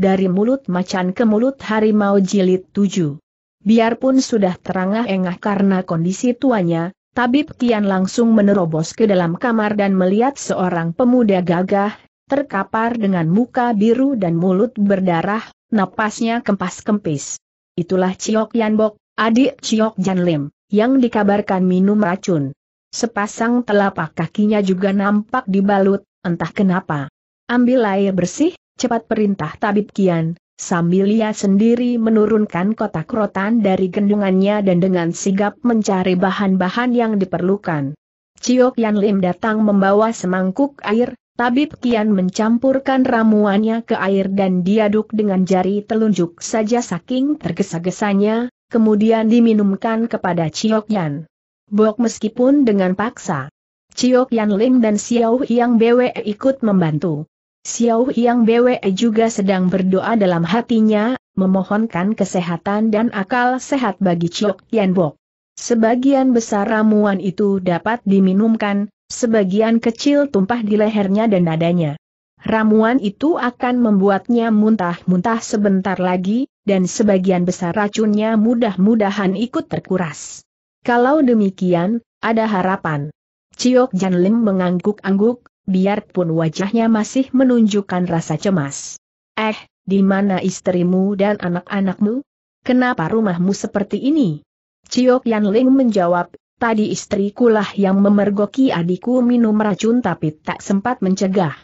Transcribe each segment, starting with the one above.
Dari mulut macan ke mulut harimau jilid 7. Biarpun sudah terangah-engah karena kondisi tuanya, Tabib Tian langsung menerobos ke dalam kamar dan melihat seorang pemuda gagah, terkapar dengan muka biru dan mulut berdarah, napasnya kempas-kempis. Itulah Ciok Yanbok, adik Ciok Jan Lim, yang dikabarkan minum racun. Sepasang telapak kakinya juga nampak dibalut, entah kenapa. Ambil air bersih, cepat perintah tabib Kian, sambil ia sendiri menurunkan kotak rotan dari gendungannya dan dengan sigap mencari bahan-bahan yang diperlukan. Ciok Kian Lim datang membawa semangkuk air, tabib Kian mencampurkan ramuannya ke air dan diaduk dengan jari telunjuk saja saking tergesa-gesanya, kemudian diminumkan kepada Ciok Kian. Bok meskipun dengan paksa. Ciok Kian Lim dan Xiao Yang Bwe ikut membantu. Xiao Yang BWE juga sedang berdoa dalam hatinya, memohonkan kesehatan dan akal sehat bagi Chiok Yan Sebagian besar ramuan itu dapat diminumkan, sebagian kecil tumpah di lehernya dan nadanya. Ramuan itu akan membuatnya muntah-muntah sebentar lagi, dan sebagian besar racunnya mudah-mudahan ikut terkuras. Kalau demikian, ada harapan. Chiok Jan Lim mengangguk-angguk, biarpun wajahnya masih menunjukkan rasa cemas. Eh, di mana istrimu dan anak-anakmu? Kenapa rumahmu seperti ini? Ciok Yan Ling menjawab, tadi istrikulah yang memergoki adikku minum racun tapi tak sempat mencegah.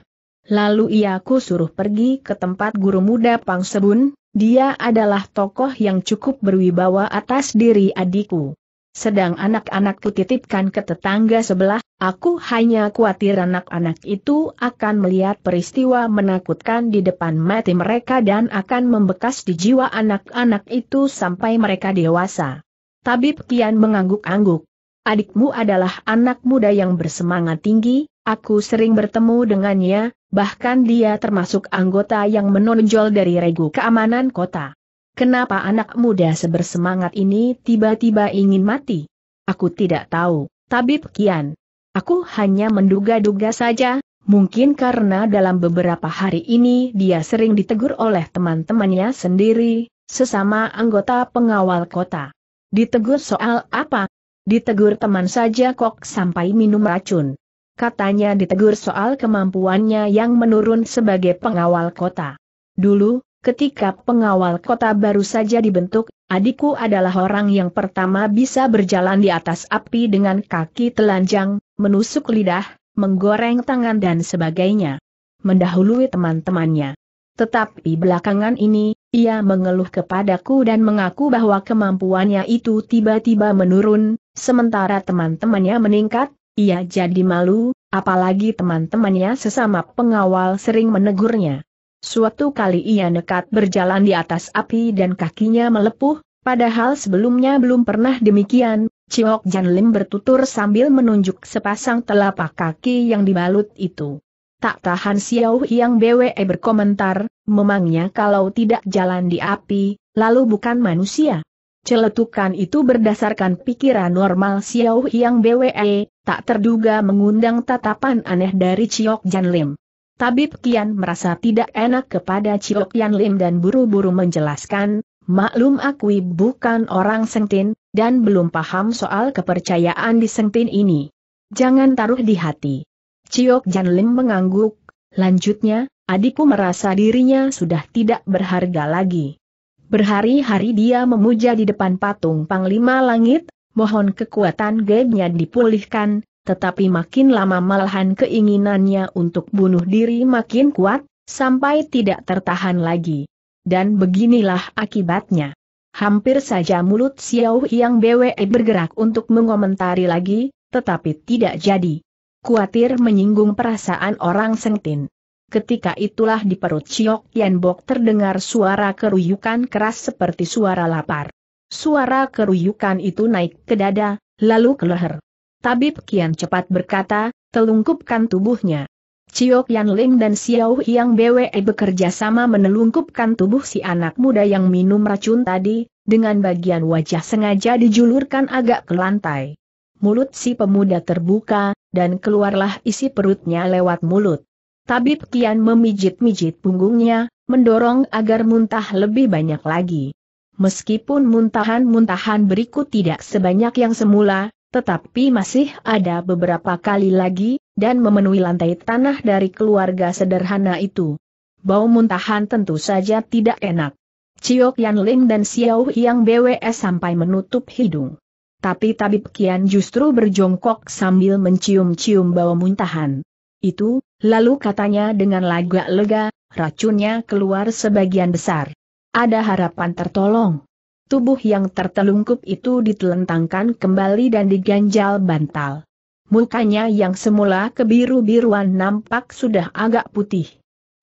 Lalu ia ku suruh pergi ke tempat guru muda Pang Sebun, dia adalah tokoh yang cukup berwibawa atas diri adikku sedang anak anak kutitipkan ke tetangga sebelah, aku hanya khawatir anak-anak itu akan melihat peristiwa menakutkan di depan mati mereka dan akan membekas di jiwa anak-anak itu sampai mereka dewasa. Tabib kian mengangguk-angguk. Adikmu adalah anak muda yang bersemangat tinggi, aku sering bertemu dengannya, bahkan dia termasuk anggota yang menonjol dari regu keamanan kota. Kenapa anak muda sebersemangat ini tiba-tiba ingin mati? Aku tidak tahu, Tabib Kian. Aku hanya menduga-duga saja, mungkin karena dalam beberapa hari ini dia sering ditegur oleh teman-temannya sendiri, sesama anggota pengawal kota. Ditegur soal apa? Ditegur teman saja kok sampai minum racun. Katanya ditegur soal kemampuannya yang menurun sebagai pengawal kota. Dulu, Ketika pengawal kota baru saja dibentuk, adikku adalah orang yang pertama bisa berjalan di atas api dengan kaki telanjang, menusuk lidah, menggoreng tangan dan sebagainya. Mendahului teman-temannya. Tetapi belakangan ini, ia mengeluh kepadaku dan mengaku bahwa kemampuannya itu tiba-tiba menurun, sementara teman-temannya meningkat, ia jadi malu, apalagi teman-temannya sesama pengawal sering menegurnya. Suatu kali ia nekat berjalan di atas api dan kakinya melepuh, padahal sebelumnya belum pernah demikian, Ciok Jan Lim bertutur sambil menunjuk sepasang telapak kaki yang dibalut itu. Tak tahan Xiao Yang BWE berkomentar, memangnya kalau tidak jalan di api, lalu bukan manusia. Celetukan itu berdasarkan pikiran normal Xiao Yang BWE, tak terduga mengundang tatapan aneh dari Ciok Jan Lim. Tabib Kian merasa tidak enak kepada Ciok Yan Lim dan buru-buru menjelaskan, maklum aku bukan orang sengtin, dan belum paham soal kepercayaan di sengtin ini. Jangan taruh di hati. Ciok Yan Lim mengangguk, lanjutnya, adikku merasa dirinya sudah tidak berharga lagi. Berhari-hari dia memuja di depan patung Panglima Langit, mohon kekuatan gaibnya dipulihkan, tetapi makin lama malahan keinginannya untuk bunuh diri makin kuat, sampai tidak tertahan lagi. Dan beginilah akibatnya. Hampir saja mulut Xiao Yang BWE bergerak untuk mengomentari lagi, tetapi tidak jadi. Kuatir menyinggung perasaan orang sengtin. Ketika itulah di perut Chiok Yan Bok terdengar suara keruyukan keras seperti suara lapar. Suara keruyukan itu naik ke dada, lalu ke leher tabib kian cepat berkata, telungkupkan tubuhnya. Ciok Yan Lim dan Xiao Yang BWE bekerja sama menelungkupkan tubuh si anak muda yang minum racun tadi, dengan bagian wajah sengaja dijulurkan agak ke lantai. Mulut si pemuda terbuka, dan keluarlah isi perutnya lewat mulut. Tabib Kian memijit-mijit punggungnya, mendorong agar muntah lebih banyak lagi. Meskipun muntahan-muntahan berikut tidak sebanyak yang semula, tetapi masih ada beberapa kali lagi, dan memenuhi lantai tanah dari keluarga sederhana itu. Bau muntahan tentu saja tidak enak. Ciok Yan Lim dan Xiao Yang BWS sampai menutup hidung. Tapi Tabib Kian justru berjongkok sambil mencium-cium bau muntahan. Itu, lalu katanya dengan lagak lega, racunnya keluar sebagian besar. Ada harapan tertolong tubuh yang tertelungkup itu ditelentangkan kembali dan diganjal bantal. Mukanya yang semula kebiru-biruan nampak sudah agak putih.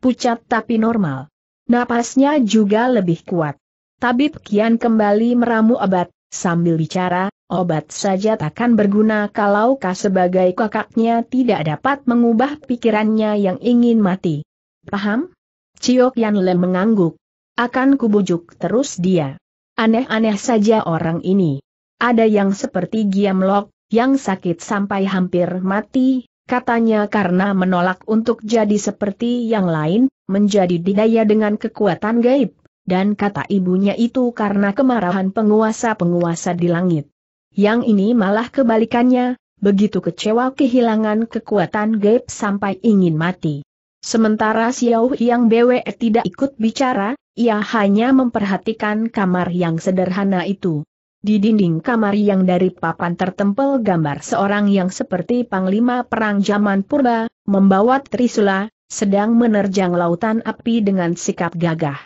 Pucat tapi normal. Napasnya juga lebih kuat. Tabib Kian kembali meramu obat, sambil bicara, obat saja takkan berguna kalau kau sebagai kakaknya tidak dapat mengubah pikirannya yang ingin mati. Paham? Ciok Yan Le mengangguk. Akan kubujuk terus dia. Aneh-aneh saja orang ini. Ada yang seperti Giam Lok yang sakit sampai hampir mati, katanya karena menolak untuk jadi seperti yang lain, menjadi didaya dengan kekuatan gaib, dan kata ibunya itu karena kemarahan penguasa-penguasa di langit. Yang ini malah kebalikannya, begitu kecewa kehilangan kekuatan gaib sampai ingin mati. Sementara Xiao Yang Bwe tidak ikut bicara, ia hanya memperhatikan kamar yang sederhana itu. Di dinding kamar yang dari papan tertempel gambar seorang yang seperti panglima perang zaman purba, membawa trisula, sedang menerjang lautan api dengan sikap gagah.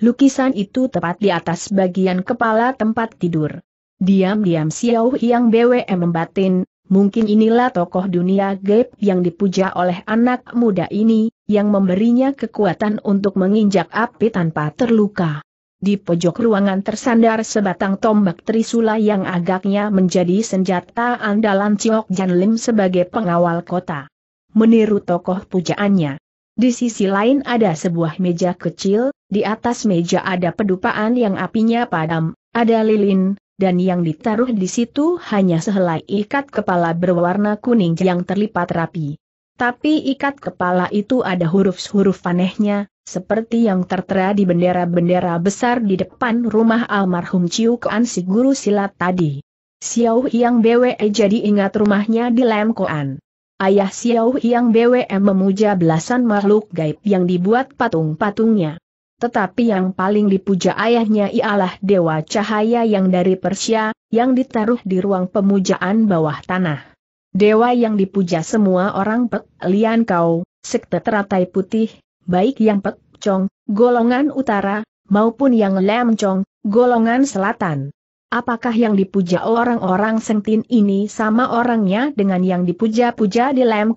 Lukisan itu tepat di atas bagian kepala tempat tidur. Diam-diam Xiao Yang BWM membatin, mungkin inilah tokoh dunia gaib yang dipuja oleh anak muda ini, yang memberinya kekuatan untuk menginjak api tanpa terluka. Di pojok ruangan tersandar sebatang tombak trisula yang agaknya menjadi senjata andalan Ciok Lim sebagai pengawal kota. Meniru tokoh pujaannya. Di sisi lain ada sebuah meja kecil, di atas meja ada pedupaan yang apinya padam, ada lilin, dan yang ditaruh di situ hanya sehelai ikat kepala berwarna kuning yang terlipat rapi. Tapi ikat kepala itu ada huruf-huruf anehnya, seperti yang tertera di bendera-bendera besar di depan rumah almarhum Ciu Koan si guru silat tadi. Xiao Yang Bwe jadi ingat rumahnya di Lam Koan. Ayah Xiao Yang Bwe memuja belasan makhluk gaib yang dibuat patung-patungnya. Tetapi yang paling dipuja ayahnya ialah Dewa Cahaya yang dari Persia, yang ditaruh di ruang pemujaan bawah tanah. Dewa yang dipuja semua orang Pek Lian Kau, Sekte Teratai Putih, baik yang Pek Chong, golongan utara, maupun yang Lem Chong, golongan selatan. Apakah yang dipuja orang-orang sentin ini sama orangnya dengan yang dipuja-puja di Lem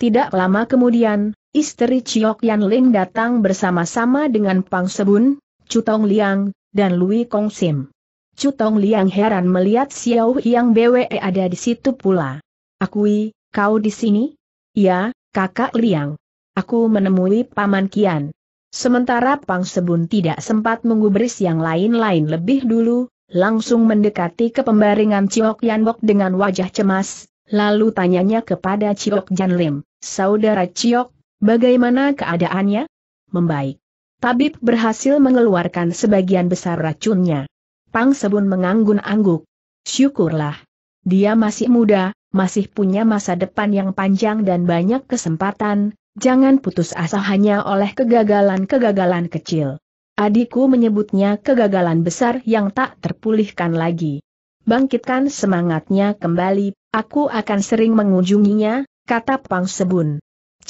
Tidak lama kemudian, Istri Chiok Yan Ling datang bersama-sama dengan Pang Sebun, Cutong Liang, dan Lui Kong Sim. Cutong Liang heran melihat Xiao Yang BWE ada di situ pula. Akui, kau di sini? Ya, kakak Liang. Aku menemui Paman Kian. Sementara Pang Sebun tidak sempat mengubris yang lain-lain lebih dulu, langsung mendekati ke pembaringan Chiok Yan Bok dengan wajah cemas, lalu tanyanya kepada Chiok Jan Lim, saudara Chiok, Bagaimana keadaannya? Membaik. Tabib berhasil mengeluarkan sebagian besar racunnya. Pang Sebun menganggun-angguk. Syukurlah. Dia masih muda, masih punya masa depan yang panjang dan banyak kesempatan, jangan putus asa hanya oleh kegagalan-kegagalan kecil. Adikku menyebutnya kegagalan besar yang tak terpulihkan lagi. Bangkitkan semangatnya kembali, aku akan sering mengunjunginya, kata Pang Sebun.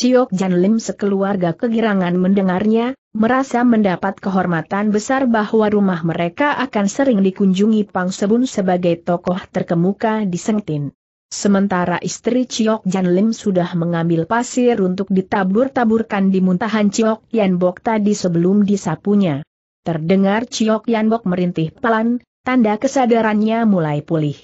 Ciok Jan Lim sekeluarga kegirangan mendengarnya, merasa mendapat kehormatan besar bahwa rumah mereka akan sering dikunjungi Pang Sebun sebagai tokoh terkemuka di Sengtin. Sementara istri Ciok Jan Lim sudah mengambil pasir untuk ditabur-taburkan di muntahan Ciok Yan Bok tadi sebelum disapunya. Terdengar Ciok Yan Bok merintih pelan, tanda kesadarannya mulai pulih.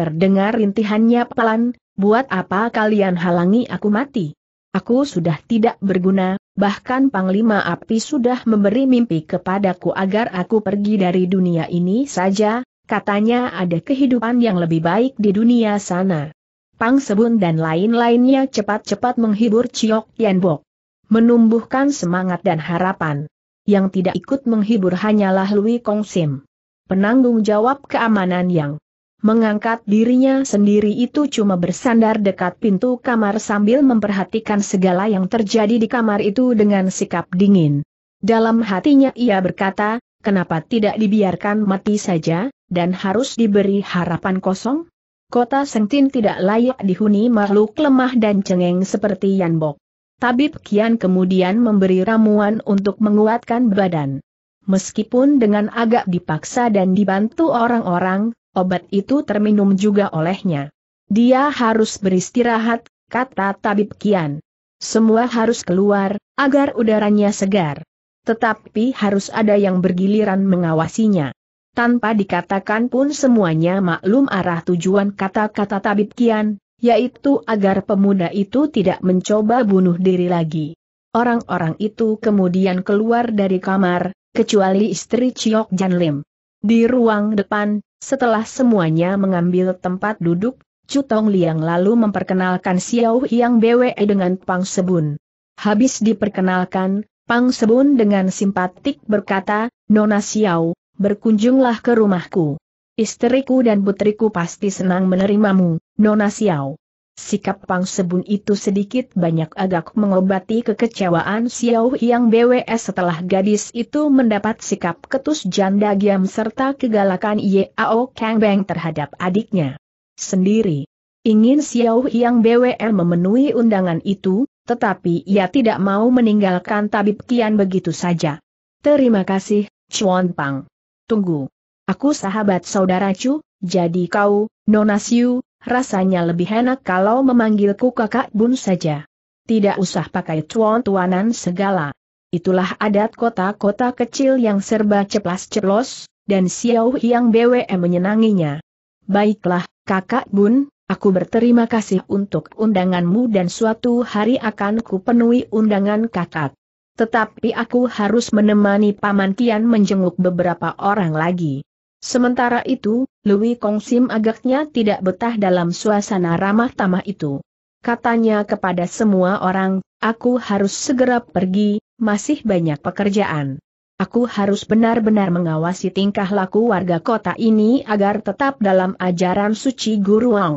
Terdengar rintihannya pelan, buat apa kalian halangi aku mati? Aku sudah tidak berguna, bahkan Panglima Api sudah memberi mimpi kepadaku agar aku pergi dari dunia ini saja, katanya ada kehidupan yang lebih baik di dunia sana. Pang Sebun dan lain-lainnya cepat-cepat menghibur Ciok Tianbok. Menumbuhkan semangat dan harapan. Yang tidak ikut menghibur hanyalah Lui Kong Sim. Penanggung jawab keamanan yang Mengangkat dirinya sendiri itu cuma bersandar dekat pintu kamar sambil memperhatikan segala yang terjadi di kamar itu dengan sikap dingin. Dalam hatinya ia berkata, kenapa tidak dibiarkan mati saja, dan harus diberi harapan kosong? Kota Sengtin tidak layak dihuni makhluk lemah dan cengeng seperti Yanbok. Tabib Kian kemudian memberi ramuan untuk menguatkan badan. Meskipun dengan agak dipaksa dan dibantu orang-orang, obat itu terminum juga olehnya. Dia harus beristirahat, kata tabib Kian. Semua harus keluar, agar udaranya segar. Tetapi harus ada yang bergiliran mengawasinya. Tanpa dikatakan pun semuanya maklum arah tujuan kata-kata tabib Kian, yaitu agar pemuda itu tidak mencoba bunuh diri lagi. Orang-orang itu kemudian keluar dari kamar, kecuali istri Chiok Lim. Di ruang depan, setelah semuanya mengambil tempat duduk, Chu Tong Liang lalu memperkenalkan Xiao Yang BWE dengan Pang Sebun. Habis diperkenalkan, Pang Sebun dengan simpatik berkata, Nona Xiao, berkunjunglah ke rumahku. Istriku dan putriku pasti senang menerimamu, Nona Xiao. Sikap Pang Sebun itu sedikit banyak agak mengobati kekecewaan Xiao yang BWS setelah gadis itu mendapat sikap ketus janda giam serta kegalakan Yao Kang Beng terhadap adiknya sendiri. Ingin Xiao yang BWS memenuhi undangan itu, tetapi ia tidak mau meninggalkan tabib Kian begitu saja. Terima kasih, Chuan Pang. Tunggu. Aku sahabat saudara Chu, jadi kau, Nona Xiu, rasanya lebih enak kalau memanggilku kakak bun saja. Tidak usah pakai tuan-tuanan segala. Itulah adat kota-kota kecil yang serba ceplas-ceplos, dan Xiao yang BWM menyenanginya. Baiklah, kakak bun, aku berterima kasih untuk undanganmu dan suatu hari akan kupenuhi undangan kakak. Tetapi aku harus menemani Paman Kian menjenguk beberapa orang lagi. Sementara itu, Louis Kongsim agaknya tidak betah dalam suasana ramah tamah itu. Katanya kepada semua orang, aku harus segera pergi, masih banyak pekerjaan. Aku harus benar-benar mengawasi tingkah laku warga kota ini agar tetap dalam ajaran suci Guru Wang.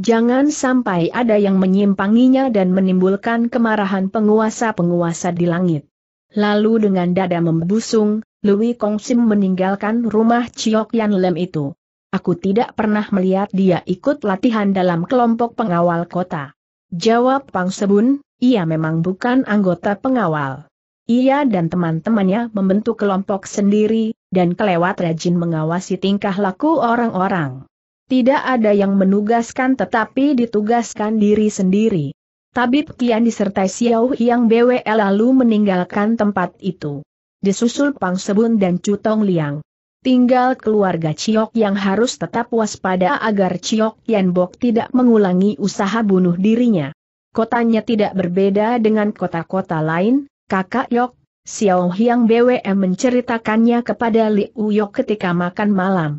Jangan sampai ada yang menyimpanginya dan menimbulkan kemarahan penguasa-penguasa di langit. Lalu dengan dada membusung, Louis Kongsim meninggalkan rumah Chiok Yan Lem itu. Aku tidak pernah melihat dia ikut latihan dalam kelompok pengawal kota. Jawab Pang Sebun, ia memang bukan anggota pengawal. Ia dan teman-temannya membentuk kelompok sendiri, dan kelewat rajin mengawasi tingkah laku orang-orang. Tidak ada yang menugaskan tetapi ditugaskan diri sendiri. Tabib Kian disertai Xiao Yang BWL lalu meninggalkan tempat itu disusul Pang Sebun dan Cutong Liang. Tinggal keluarga Ciok yang harus tetap waspada agar Ciok Yan Bok tidak mengulangi usaha bunuh dirinya. Kotanya tidak berbeda dengan kota-kota lain, kakak Yok, Xiao Hyang BWM menceritakannya kepada Liu Yok ketika makan malam.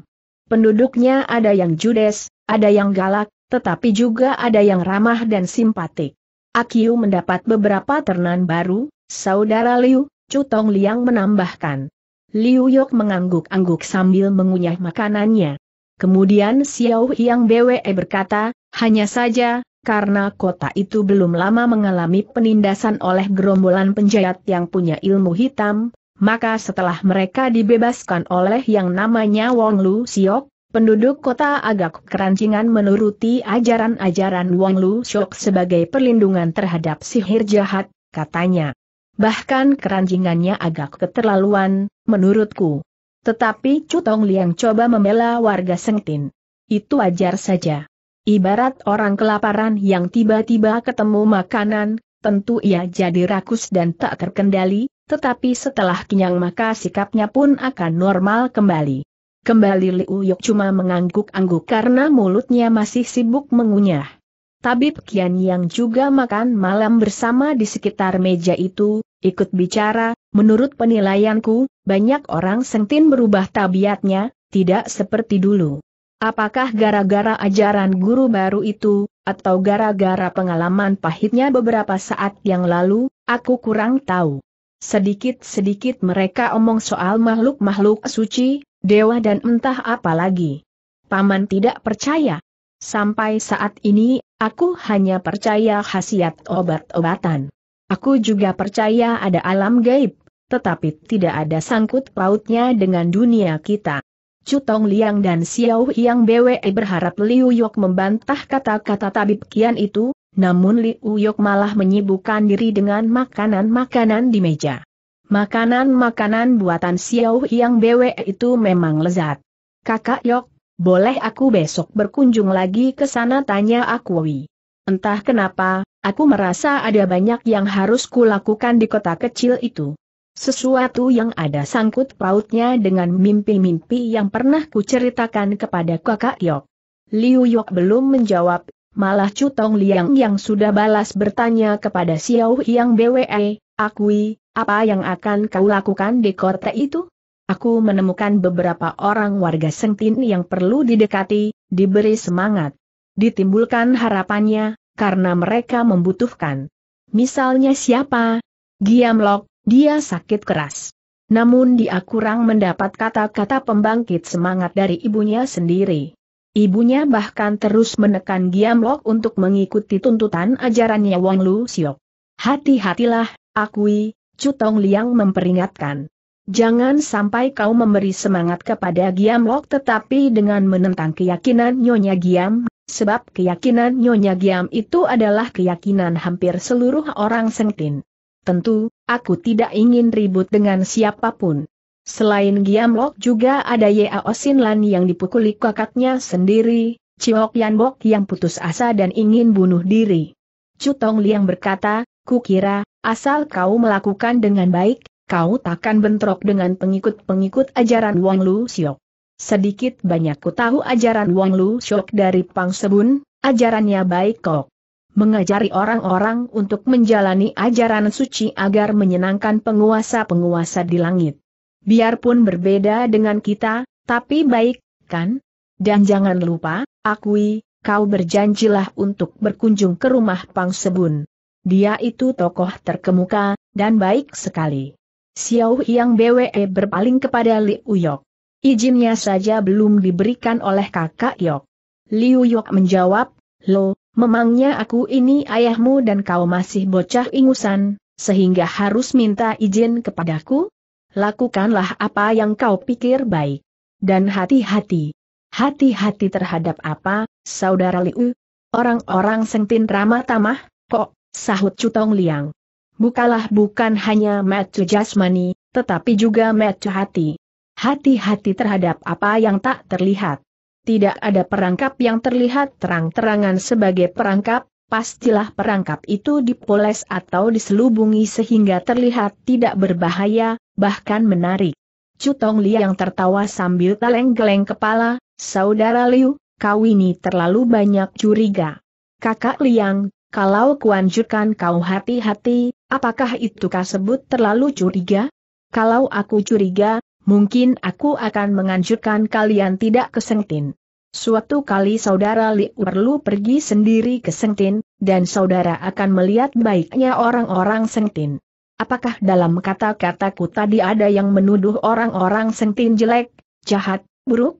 Penduduknya ada yang judes, ada yang galak, tetapi juga ada yang ramah dan simpatik. Akiu mendapat beberapa ternan baru, saudara Liu, Chu Tong Liang menambahkan. Liu Yok mengangguk-angguk sambil mengunyah makanannya. Kemudian Xiao Yang Bwe berkata, hanya saja, karena kota itu belum lama mengalami penindasan oleh gerombolan penjahat yang punya ilmu hitam, maka setelah mereka dibebaskan oleh yang namanya Wong Lu Siok, penduduk kota agak kerancingan menuruti ajaran-ajaran Wong Lu Siok sebagai perlindungan terhadap sihir jahat, katanya. Bahkan keranjingannya agak keterlaluan, menurutku. Tetapi Cutong Liang coba membela warga Sengtin. Itu wajar saja. Ibarat orang kelaparan yang tiba-tiba ketemu makanan, tentu ia jadi rakus dan tak terkendali, tetapi setelah kenyang maka sikapnya pun akan normal kembali. Kembali Liu Yok cuma mengangguk-angguk karena mulutnya masih sibuk mengunyah. Tabib Kian yang juga makan malam bersama di sekitar meja itu, ikut bicara, menurut penilaianku, banyak orang sentin berubah tabiatnya, tidak seperti dulu. Apakah gara-gara ajaran guru baru itu, atau gara-gara pengalaman pahitnya beberapa saat yang lalu, aku kurang tahu. Sedikit-sedikit mereka omong soal makhluk-makhluk suci, dewa dan entah apa lagi. Paman tidak percaya. Sampai saat ini, aku hanya percaya khasiat obat-obatan. Aku juga percaya ada alam gaib, tetapi tidak ada sangkut pautnya dengan dunia kita. Cutong Liang dan Xiao Yang BWE berharap Liu Yok membantah kata-kata tabib kian itu, namun Liu Yok malah menyibukkan diri dengan makanan-makanan di meja. Makanan-makanan buatan Xiao Yang BWE itu memang lezat. Kakak Yok, boleh aku besok berkunjung lagi ke sana tanya Akuwi. Entah kenapa, aku merasa ada banyak yang harus kulakukan di kota kecil itu. Sesuatu yang ada sangkut pautnya dengan mimpi-mimpi yang pernah kuceritakan kepada kakak Yok. Liu Yok belum menjawab, malah Tong Liang yang sudah balas bertanya kepada Xiao Yang BWE, Akui, apa yang akan kau lakukan di kota itu? Aku menemukan beberapa orang warga Sengtin yang perlu didekati, diberi semangat. Ditimbulkan harapannya, karena mereka membutuhkan. Misalnya siapa? Giamlok, dia sakit keras. Namun dia kurang mendapat kata-kata pembangkit semangat dari ibunya sendiri. Ibunya bahkan terus menekan Giamlok untuk mengikuti tuntutan ajarannya Wang Lu Siok. Hati-hatilah, akui, Cutong Liang memperingatkan. Jangan sampai kau memberi semangat kepada Giam Lok, tetapi dengan menentang keyakinan Nyonya Giam, sebab keyakinan Nyonya Giam itu adalah keyakinan hampir seluruh orang Sengtin. Tentu, aku tidak ingin ribut dengan siapapun. Selain Giam Lok juga ada Yao Lan yang dipukuli kakaknya sendiri, Chiok Yanbok yang putus asa dan ingin bunuh diri. Cutong Liang berkata, kukira, asal kau melakukan dengan baik, kau takkan bentrok dengan pengikut-pengikut ajaran Wang Lu Siok. Sedikit banyak ku tahu ajaran Wang Lu Siok dari Pang Sebun, ajarannya baik kok. Mengajari orang-orang untuk menjalani ajaran suci agar menyenangkan penguasa-penguasa di langit. Biarpun berbeda dengan kita, tapi baik, kan? Dan jangan lupa, akui, kau berjanjilah untuk berkunjung ke rumah Pang Sebun. Dia itu tokoh terkemuka, dan baik sekali. Xiao Yang BWE berpaling kepada Liu Yok. Izinnya saja belum diberikan oleh kakak Yok. Liu Yok menjawab, Lo, memangnya aku ini ayahmu dan kau masih bocah ingusan, sehingga harus minta izin kepadaku? Lakukanlah apa yang kau pikir baik. Dan hati-hati. Hati-hati terhadap apa, saudara Liu? Orang-orang sengtin ramah tamah, kok, sahut Cutong Liang bukalah bukan hanya metu jasmani, tetapi juga metu hati. Hati-hati terhadap apa yang tak terlihat. Tidak ada perangkap yang terlihat terang-terangan sebagai perangkap, pastilah perangkap itu dipoles atau diselubungi sehingga terlihat tidak berbahaya, bahkan menarik. Cutong Li yang tertawa sambil geleng-geleng kepala, Saudara Liu, kau ini terlalu banyak curiga. Kakak Liang, kalau kuanjurkan kau hati-hati, Apakah itu kasebut terlalu curiga? Kalau aku curiga, mungkin aku akan menganjurkan kalian tidak ke Sengtin. Suatu kali saudara Li perlu pergi sendiri ke Sengtin, dan saudara akan melihat baiknya orang-orang Sengtin. Apakah dalam kata-kataku tadi ada yang menuduh orang-orang Sengtin jelek, jahat, buruk?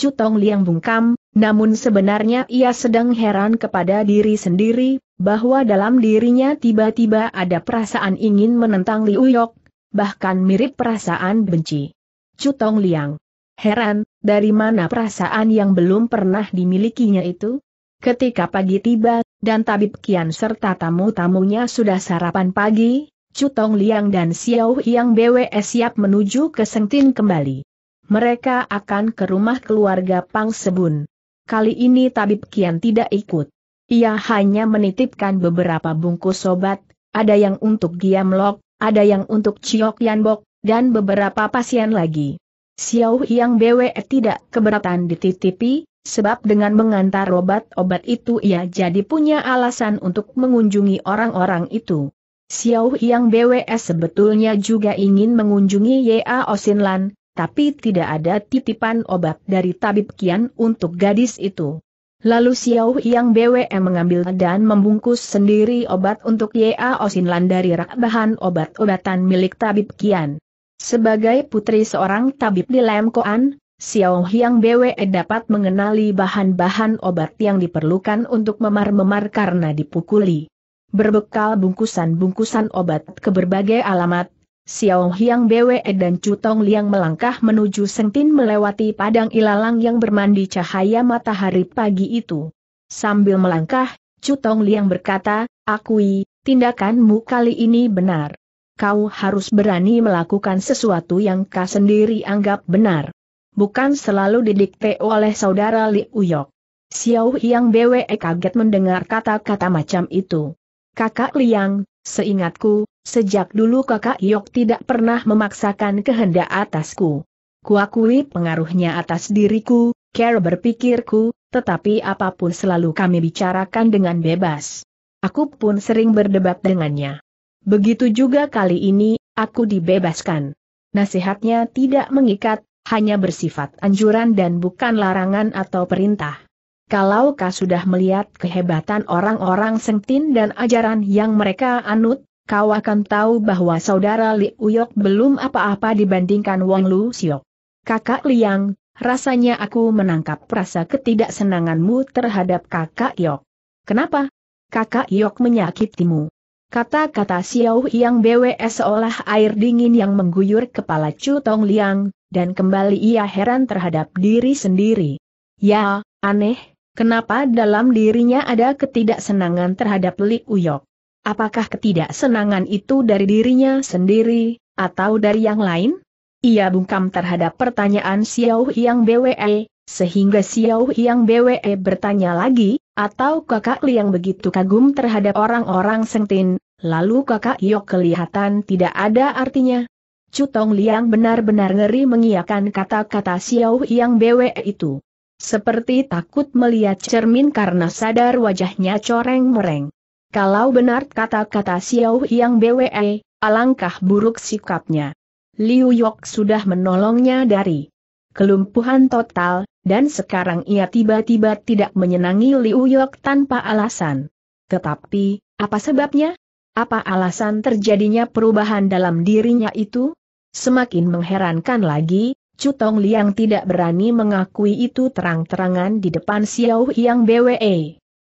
Cu Tong Liang bungkam, namun sebenarnya ia sedang heran kepada diri sendiri, bahwa dalam dirinya tiba-tiba ada perasaan ingin menentang Liu Yok, bahkan mirip perasaan benci. Cu Tong Liang. Heran, dari mana perasaan yang belum pernah dimilikinya itu? Ketika pagi tiba, dan tabib Kian serta tamu-tamunya sudah sarapan pagi, Cutong Liang dan Xiao Yang BWS siap menuju ke Sengtin kembali mereka akan ke rumah keluarga Pang Sebun. Kali ini Tabib Kian tidak ikut. Ia hanya menitipkan beberapa bungkus obat, ada yang untuk Giam Lok, ada yang untuk Chiok Yan Bok, dan beberapa pasien lagi. Xiao Yang BWE tidak keberatan dititipi, sebab dengan mengantar obat-obat itu ia jadi punya alasan untuk mengunjungi orang-orang itu. Xiao Yang BWS sebetulnya juga ingin mengunjungi Ya Osinlan, tapi tidak ada titipan obat dari tabib Kian untuk gadis itu. Lalu Xiao Yang BWM mengambil dan membungkus sendiri obat untuk Ya Osinlan dari rak bahan obat-obatan milik tabib Kian. Sebagai putri seorang tabib di Lemkoan, Xiao Yang BWE dapat mengenali bahan-bahan obat yang diperlukan untuk memar-memar karena dipukuli. Berbekal bungkusan-bungkusan obat ke berbagai alamat, Xiao Hiang Bwe dan Chu Tong Liang melangkah menuju Sentin melewati padang ilalang yang bermandi cahaya matahari pagi itu. Sambil melangkah, Chu Tong Liang berkata, Akui, tindakanmu kali ini benar. Kau harus berani melakukan sesuatu yang kau sendiri anggap benar. Bukan selalu didikte oleh saudara Li Uyok. Xiao Hiang Bwe kaget mendengar kata-kata macam itu. Kakak Liang, seingatku, sejak dulu kakak Yok tidak pernah memaksakan kehendak atasku. Kuakui pengaruhnya atas diriku, care berpikirku, tetapi apapun selalu kami bicarakan dengan bebas. Aku pun sering berdebat dengannya. Begitu juga kali ini, aku dibebaskan. Nasihatnya tidak mengikat, hanya bersifat anjuran dan bukan larangan atau perintah. Kalau kau sudah melihat kehebatan orang-orang Sengtin dan ajaran yang mereka anut, kau akan tahu bahwa saudara Li Uyok belum apa-apa dibandingkan Wang Lu Siok. Kakak Liang, rasanya aku menangkap rasa ketidaksenanganmu terhadap kakak Yok. Kenapa? Kakak Yok menyakitimu. Kata-kata Xiao Yang BWS seolah air dingin yang mengguyur kepala Chu Tong Liang, dan kembali ia heran terhadap diri sendiri. Ya, aneh, kenapa dalam dirinya ada ketidaksenangan terhadap Li Uyok? Apakah ketidaksenangan itu dari dirinya sendiri, atau dari yang lain? Ia bungkam terhadap pertanyaan Xiao Yang BWE, sehingga Xiao Yang BWE bertanya lagi, atau kakak Liang begitu kagum terhadap orang-orang Sengtin, lalu kakak Yok kelihatan tidak ada artinya. Cutong Liang benar-benar ngeri mengiakan kata-kata Xiao Yang BWE itu. Seperti takut melihat cermin karena sadar wajahnya coreng-mereng. Kalau benar kata-kata Xiao Yang BWE, alangkah buruk sikapnya. Liu Yok sudah menolongnya dari kelumpuhan total, dan sekarang ia tiba-tiba tidak menyenangi Liu Yok tanpa alasan. Tetapi, apa sebabnya? Apa alasan terjadinya perubahan dalam dirinya itu? Semakin mengherankan lagi, Cutong Liang tidak berani mengakui itu terang-terangan di depan Xiao Yang BWE.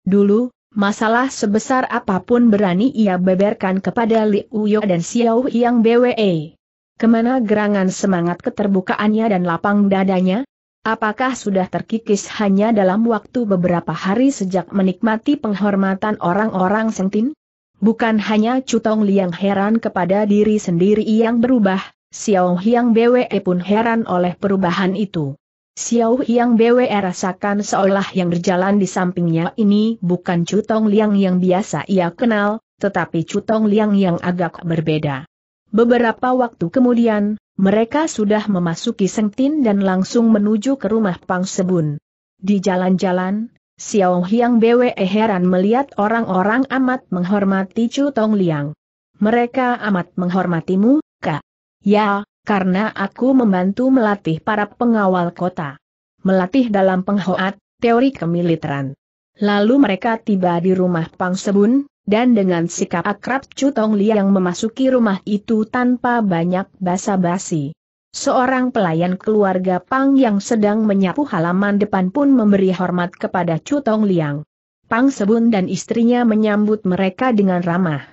Dulu, Masalah sebesar apapun berani ia beberkan kepada Liu Yo dan Xiao Yang BWE. Kemana gerangan semangat keterbukaannya dan lapang dadanya? Apakah sudah terkikis hanya dalam waktu beberapa hari sejak menikmati penghormatan orang-orang Sengtin? Bukan hanya Cutong Liang heran kepada diri sendiri yang berubah, Xiao Yang BWE pun heran oleh perubahan itu. Xiao Yang Bwe rasakan seolah yang berjalan di sampingnya ini bukan Cutong Liang yang biasa ia kenal, tetapi Cutong Liang yang agak berbeda. Beberapa waktu kemudian, mereka sudah memasuki Sengtin dan langsung menuju ke rumah Pang Sebun. Di jalan-jalan, Xiao Yang BWE heran melihat orang-orang amat menghormati Cutong Liang. Mereka amat menghormatimu, Kak. Ya, karena aku membantu melatih para pengawal kota. Melatih dalam penghoat, teori kemiliteran. Lalu mereka tiba di rumah Pang Sebun, dan dengan sikap akrab Chu Cutong Liang memasuki rumah itu tanpa banyak basa-basi. Seorang pelayan keluarga Pang yang sedang menyapu halaman depan pun memberi hormat kepada Chu Tong Liang. Pang Sebun dan istrinya menyambut mereka dengan ramah.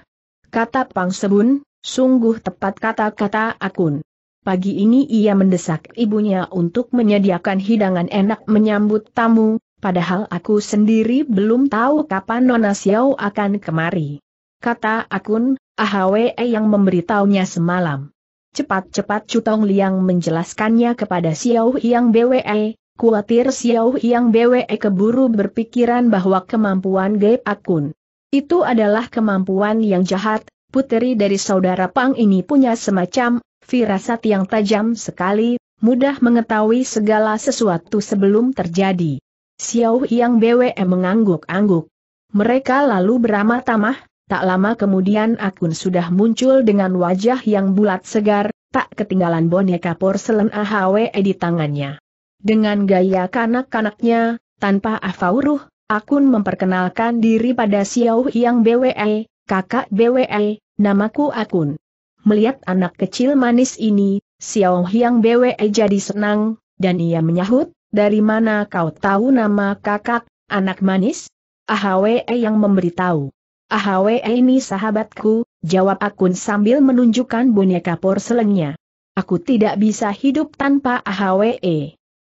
Kata Pang Sebun, sungguh tepat kata-kata akun. Pagi ini ia mendesak ibunya untuk menyediakan hidangan enak menyambut tamu, padahal aku sendiri belum tahu kapan Nona Xiao akan kemari. Kata akun, AHWE yang memberitahunya semalam. Cepat-cepat Cutong Liang menjelaskannya kepada Xiao Yang BWE, kuatir Xiao Yang BWE keburu berpikiran bahwa kemampuan Gaib akun. Itu adalah kemampuan yang jahat, puteri dari saudara Pang ini punya semacam firasat yang tajam sekali, mudah mengetahui segala sesuatu sebelum terjadi. Xiao Yang BWE mengangguk-angguk. Mereka lalu beramah tamah, tak lama kemudian akun sudah muncul dengan wajah yang bulat segar, tak ketinggalan boneka porselen AHW di tangannya. Dengan gaya kanak-kanaknya, tanpa afauruh, akun memperkenalkan diri pada Xiao Yang BWE, kakak BWE, namaku akun. Melihat anak kecil manis ini, Xiao Hyang Bwe jadi senang, dan ia menyahut, dari mana kau tahu nama kakak, anak manis? Ahwe yang memberitahu. Ahwe ini sahabatku, jawab Akun sambil menunjukkan boneka porselennya. Aku tidak bisa hidup tanpa Ahwe.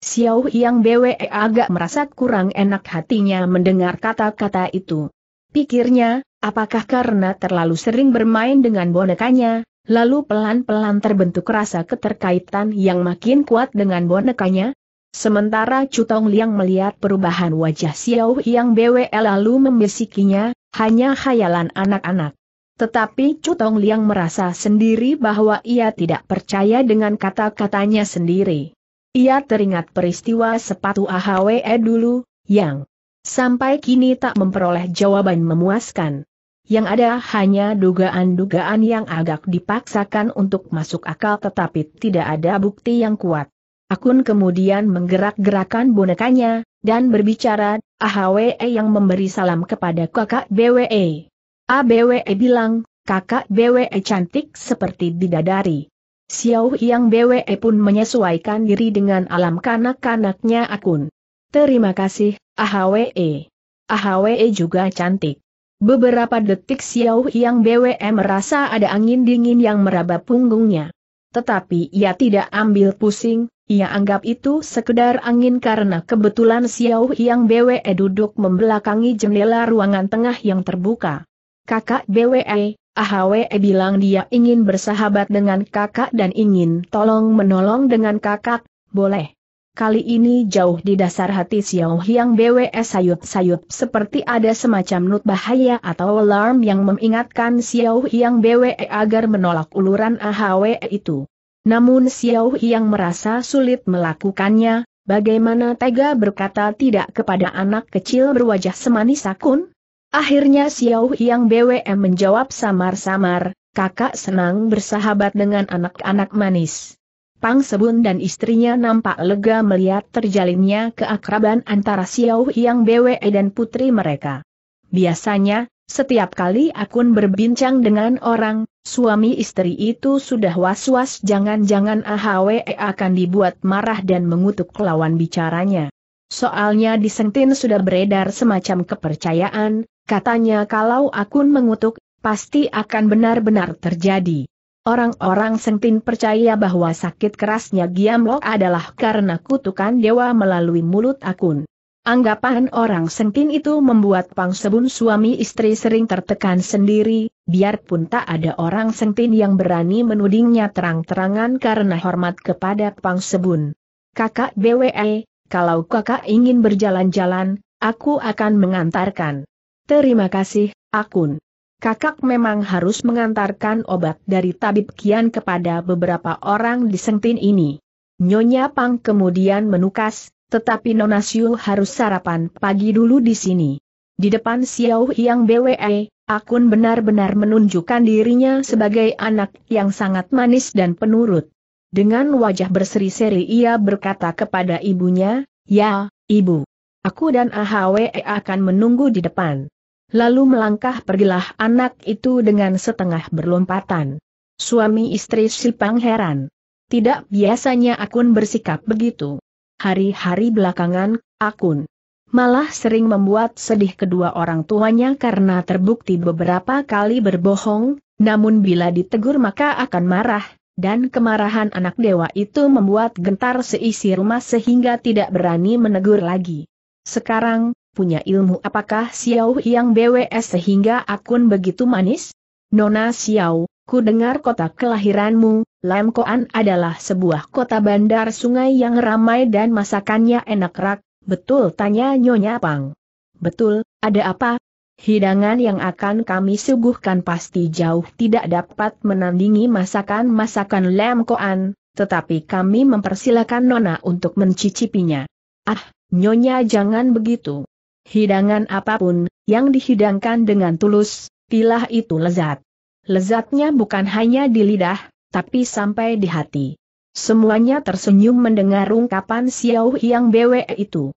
Xiao Hyang Bwe agak merasa kurang enak hatinya mendengar kata-kata itu. Pikirnya, apakah karena terlalu sering bermain dengan bonekanya, Lalu pelan-pelan terbentuk rasa keterkaitan yang makin kuat dengan bonekanya. Sementara Cutong Liang melihat perubahan wajah Xiao Yang BWL lalu membisikinya, hanya khayalan anak-anak. Tetapi Cutong Liang merasa sendiri bahwa ia tidak percaya dengan kata-katanya sendiri. Ia teringat peristiwa sepatu AHWE dulu, yang sampai kini tak memperoleh jawaban memuaskan yang ada hanya dugaan-dugaan yang agak dipaksakan untuk masuk akal tetapi tidak ada bukti yang kuat. Akun kemudian menggerak-gerakan bonekanya, dan berbicara, AHWE yang memberi salam kepada kakak BWE. ABWE bilang, kakak BWE cantik seperti bidadari. Xiao Yang BWE pun menyesuaikan diri dengan alam kanak-kanaknya akun. Terima kasih, AHWE. AHWE juga cantik. Beberapa detik Xiao Yang BWE merasa ada angin dingin yang meraba punggungnya. Tetapi ia tidak ambil pusing, ia anggap itu sekedar angin karena kebetulan Xiao Yang BWE duduk membelakangi jendela ruangan tengah yang terbuka. Kakak BWE, AHWE e bilang dia ingin bersahabat dengan kakak dan ingin tolong menolong dengan kakak, boleh. Kali ini jauh di dasar hati Xiao Hiang BWS sayup-sayup seperti ada semacam nut bahaya atau alarm yang mengingatkan Xiao Hiang BWE agar menolak uluran AHW itu. Namun Xiao Hiang merasa sulit melakukannya, bagaimana tega berkata tidak kepada anak kecil berwajah semanis akun? Akhirnya Xiao Hiang BWE menjawab samar-samar, kakak senang bersahabat dengan anak-anak manis. Pang Sebun dan istrinya nampak lega melihat terjalinnya keakraban antara Xiao Yang BWE dan putri mereka. Biasanya, setiap kali akun berbincang dengan orang, suami istri itu sudah was-was jangan-jangan AHWE akan dibuat marah dan mengutuk lawan bicaranya. Soalnya di sentin sudah beredar semacam kepercayaan, katanya kalau akun mengutuk, pasti akan benar-benar terjadi. Orang-orang Sengtin percaya bahwa sakit kerasnya Giamlok adalah karena kutukan dewa melalui mulut akun. Anggapan orang Sengtin itu membuat Pang Sebun suami istri sering tertekan sendiri, biarpun tak ada orang Sengtin yang berani menudingnya terang-terangan karena hormat kepada Pang Sebun. Kakak BWE, kalau kakak ingin berjalan-jalan, aku akan mengantarkan. Terima kasih, akun kakak memang harus mengantarkan obat dari tabib kian kepada beberapa orang di Sengtin ini. Nyonya Pang kemudian menukas, tetapi Nona Siu harus sarapan pagi dulu di sini. Di depan Xiao Yang BWE, Akun benar-benar menunjukkan dirinya sebagai anak yang sangat manis dan penurut. Dengan wajah berseri-seri ia berkata kepada ibunya, Ya, ibu. Aku dan AHWE akan menunggu di depan. Lalu melangkah pergilah anak itu dengan setengah berlompatan. Suami istri Sipang heran. Tidak biasanya akun bersikap begitu. Hari-hari belakangan, akun malah sering membuat sedih kedua orang tuanya karena terbukti beberapa kali berbohong, namun bila ditegur maka akan marah, dan kemarahan anak dewa itu membuat gentar seisi rumah sehingga tidak berani menegur lagi. Sekarang, punya ilmu apakah Xiao yang BWS sehingga akun begitu manis? Nona Xiao, ku dengar kota kelahiranmu, Lemkoan adalah sebuah kota bandar sungai yang ramai dan masakannya enak rak, betul tanya Nyonya Pang. Betul, ada apa? Hidangan yang akan kami suguhkan pasti jauh tidak dapat menandingi masakan-masakan Lemkoan, tetapi kami mempersilahkan Nona untuk mencicipinya. Ah, Nyonya jangan begitu. Hidangan apapun, yang dihidangkan dengan tulus, pilah itu lezat. Lezatnya bukan hanya di lidah, tapi sampai di hati. Semuanya tersenyum mendengar ungkapan Xiao Hiang Bwe itu.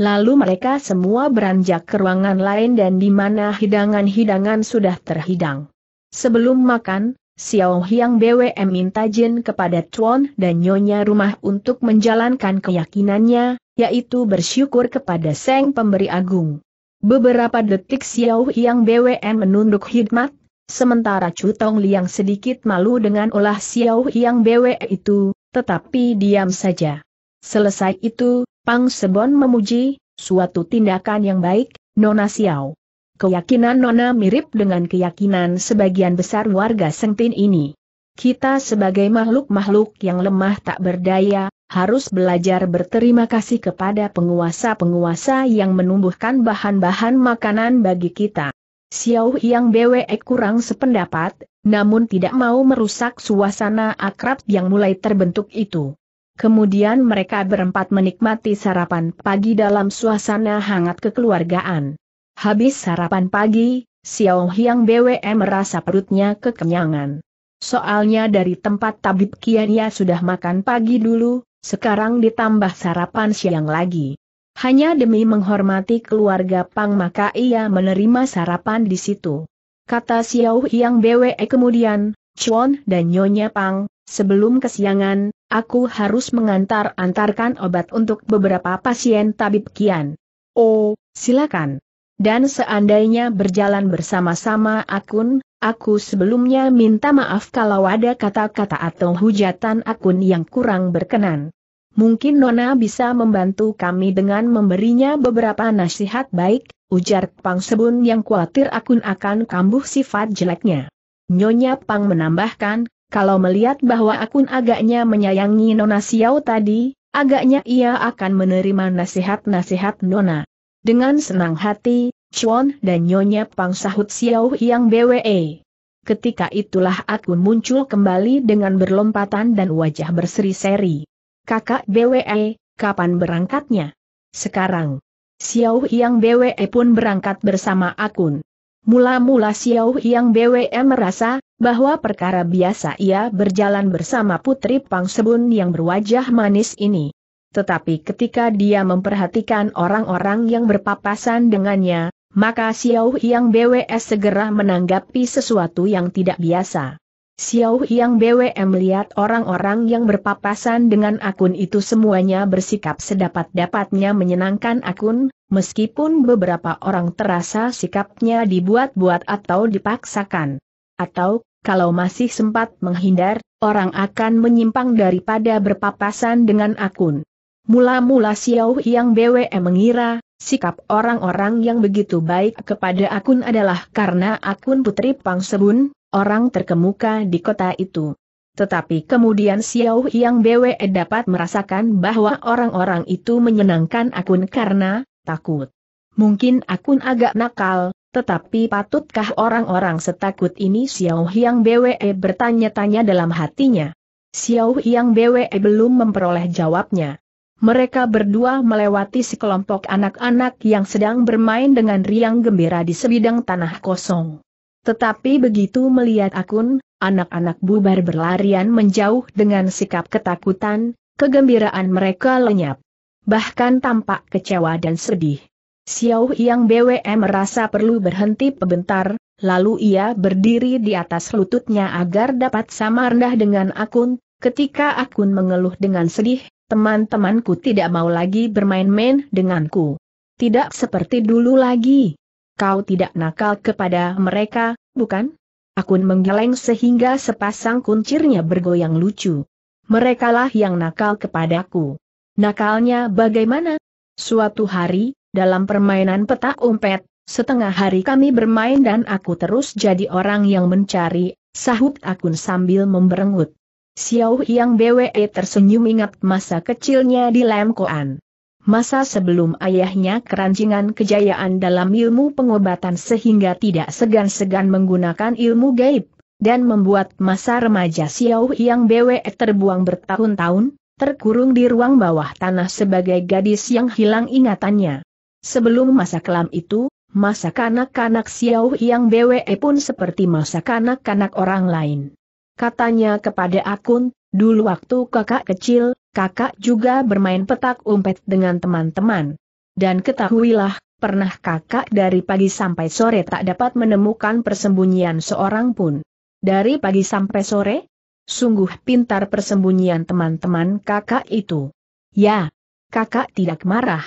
Lalu mereka semua beranjak ke ruangan lain dan di mana hidangan-hidangan sudah terhidang. Sebelum makan, Xiao Hiang Bwe minta jin kepada Chuan dan Nyonya rumah untuk menjalankan keyakinannya, yaitu bersyukur kepada Seng Pemberi Agung. Beberapa detik Xiao Yang BWN menunduk hikmat, sementara Chu Tong Liang sedikit malu dengan olah Xiao Yang BWN e itu, tetapi diam saja. Selesai itu, Pang Sebon memuji, suatu tindakan yang baik, Nona Xiao. Keyakinan Nona mirip dengan keyakinan sebagian besar warga Sengtin ini. Kita sebagai makhluk-makhluk yang lemah tak berdaya, harus belajar berterima kasih kepada penguasa-penguasa yang menumbuhkan bahan-bahan makanan bagi kita. Xiao Yang Bwe kurang sependapat, namun tidak mau merusak suasana akrab yang mulai terbentuk itu. Kemudian mereka berempat menikmati sarapan pagi dalam suasana hangat kekeluargaan. Habis sarapan pagi, Xiao Yang Bwe merasa perutnya kekenyangan. Soalnya dari tempat tabib Kian sudah makan pagi dulu, sekarang ditambah sarapan siang lagi. Hanya demi menghormati keluarga Pang maka ia menerima sarapan di situ. Kata Xiao Yang Bwe kemudian, Chuan dan Nyonya Pang, sebelum kesiangan, aku harus mengantar-antarkan obat untuk beberapa pasien tabib kian. Oh, silakan. Dan seandainya berjalan bersama-sama akun, aku sebelumnya minta maaf kalau ada kata-kata atau hujatan akun yang kurang berkenan. Mungkin Nona bisa membantu kami dengan memberinya beberapa nasihat baik, ujar Pang Sebun yang khawatir akun akan kambuh sifat jeleknya. Nyonya Pang menambahkan, kalau melihat bahwa akun agaknya menyayangi Nona Xiao tadi, agaknya ia akan menerima nasihat-nasihat Nona. Dengan senang hati, Chuan dan Nyonya Pang sahut Xiao Yang BWE. Ketika itulah aku muncul kembali dengan berlompatan dan wajah berseri-seri. Kakak BWE, kapan berangkatnya? Sekarang. Xiao Yang BWE pun berangkat bersama akun. Mula-mula Xiao Yang BWE merasa bahwa perkara biasa ia berjalan bersama Putri Pang Sebun yang berwajah manis ini. Tetapi ketika dia memperhatikan orang-orang yang berpapasan dengannya, maka Xiao Yang BWS segera menanggapi sesuatu yang tidak biasa. Xiao Yang BWM melihat orang-orang yang berpapasan dengan akun itu semuanya bersikap sedapat-dapatnya menyenangkan akun, meskipun beberapa orang terasa sikapnya dibuat-buat atau dipaksakan. Atau, kalau masih sempat menghindar, orang akan menyimpang daripada berpapasan dengan akun. Mula-mula Xiao Yang BWE mengira, sikap orang-orang yang begitu baik kepada akun adalah karena akun Putri Pang Sebun, orang terkemuka di kota itu. Tetapi kemudian Xiao Yang BWE dapat merasakan bahwa orang-orang itu menyenangkan akun karena takut. Mungkin akun agak nakal, tetapi patutkah orang-orang setakut ini Xiao Yang BWE bertanya-tanya dalam hatinya? Xiao Yang BWE belum memperoleh jawabnya mereka berdua melewati sekelompok anak-anak yang sedang bermain dengan riang gembira di sebidang tanah kosong. Tetapi begitu melihat akun, anak-anak bubar berlarian menjauh dengan sikap ketakutan, kegembiraan mereka lenyap. Bahkan tampak kecewa dan sedih. Xiao Yang BWM merasa perlu berhenti sebentar, lalu ia berdiri di atas lututnya agar dapat sama rendah dengan akun, ketika akun mengeluh dengan sedih, Teman-temanku tidak mau lagi bermain-main denganku. Tidak seperti dulu lagi. Kau tidak nakal kepada mereka, bukan? Akun menggeleng sehingga sepasang kuncirnya bergoyang lucu. Merekalah yang nakal kepadaku. Nakalnya bagaimana? Suatu hari, dalam permainan petak umpet, setengah hari kami bermain dan aku terus jadi orang yang mencari, sahut akun sambil memberengut. Xiao Yang BWE tersenyum ingat masa kecilnya di Lemkoan. Masa sebelum ayahnya kerancingan kejayaan dalam ilmu pengobatan sehingga tidak segan-segan menggunakan ilmu gaib, dan membuat masa remaja Xiao Yang BWE terbuang bertahun-tahun, terkurung di ruang bawah tanah sebagai gadis yang hilang ingatannya. Sebelum masa kelam itu, masa kanak-kanak Xiao Yang BWE pun seperti masa kanak-kanak orang lain katanya kepada akun, dulu waktu kakak kecil, kakak juga bermain petak umpet dengan teman-teman. Dan ketahuilah, pernah kakak dari pagi sampai sore tak dapat menemukan persembunyian seorang pun. Dari pagi sampai sore? Sungguh pintar persembunyian teman-teman kakak itu. Ya, kakak tidak marah.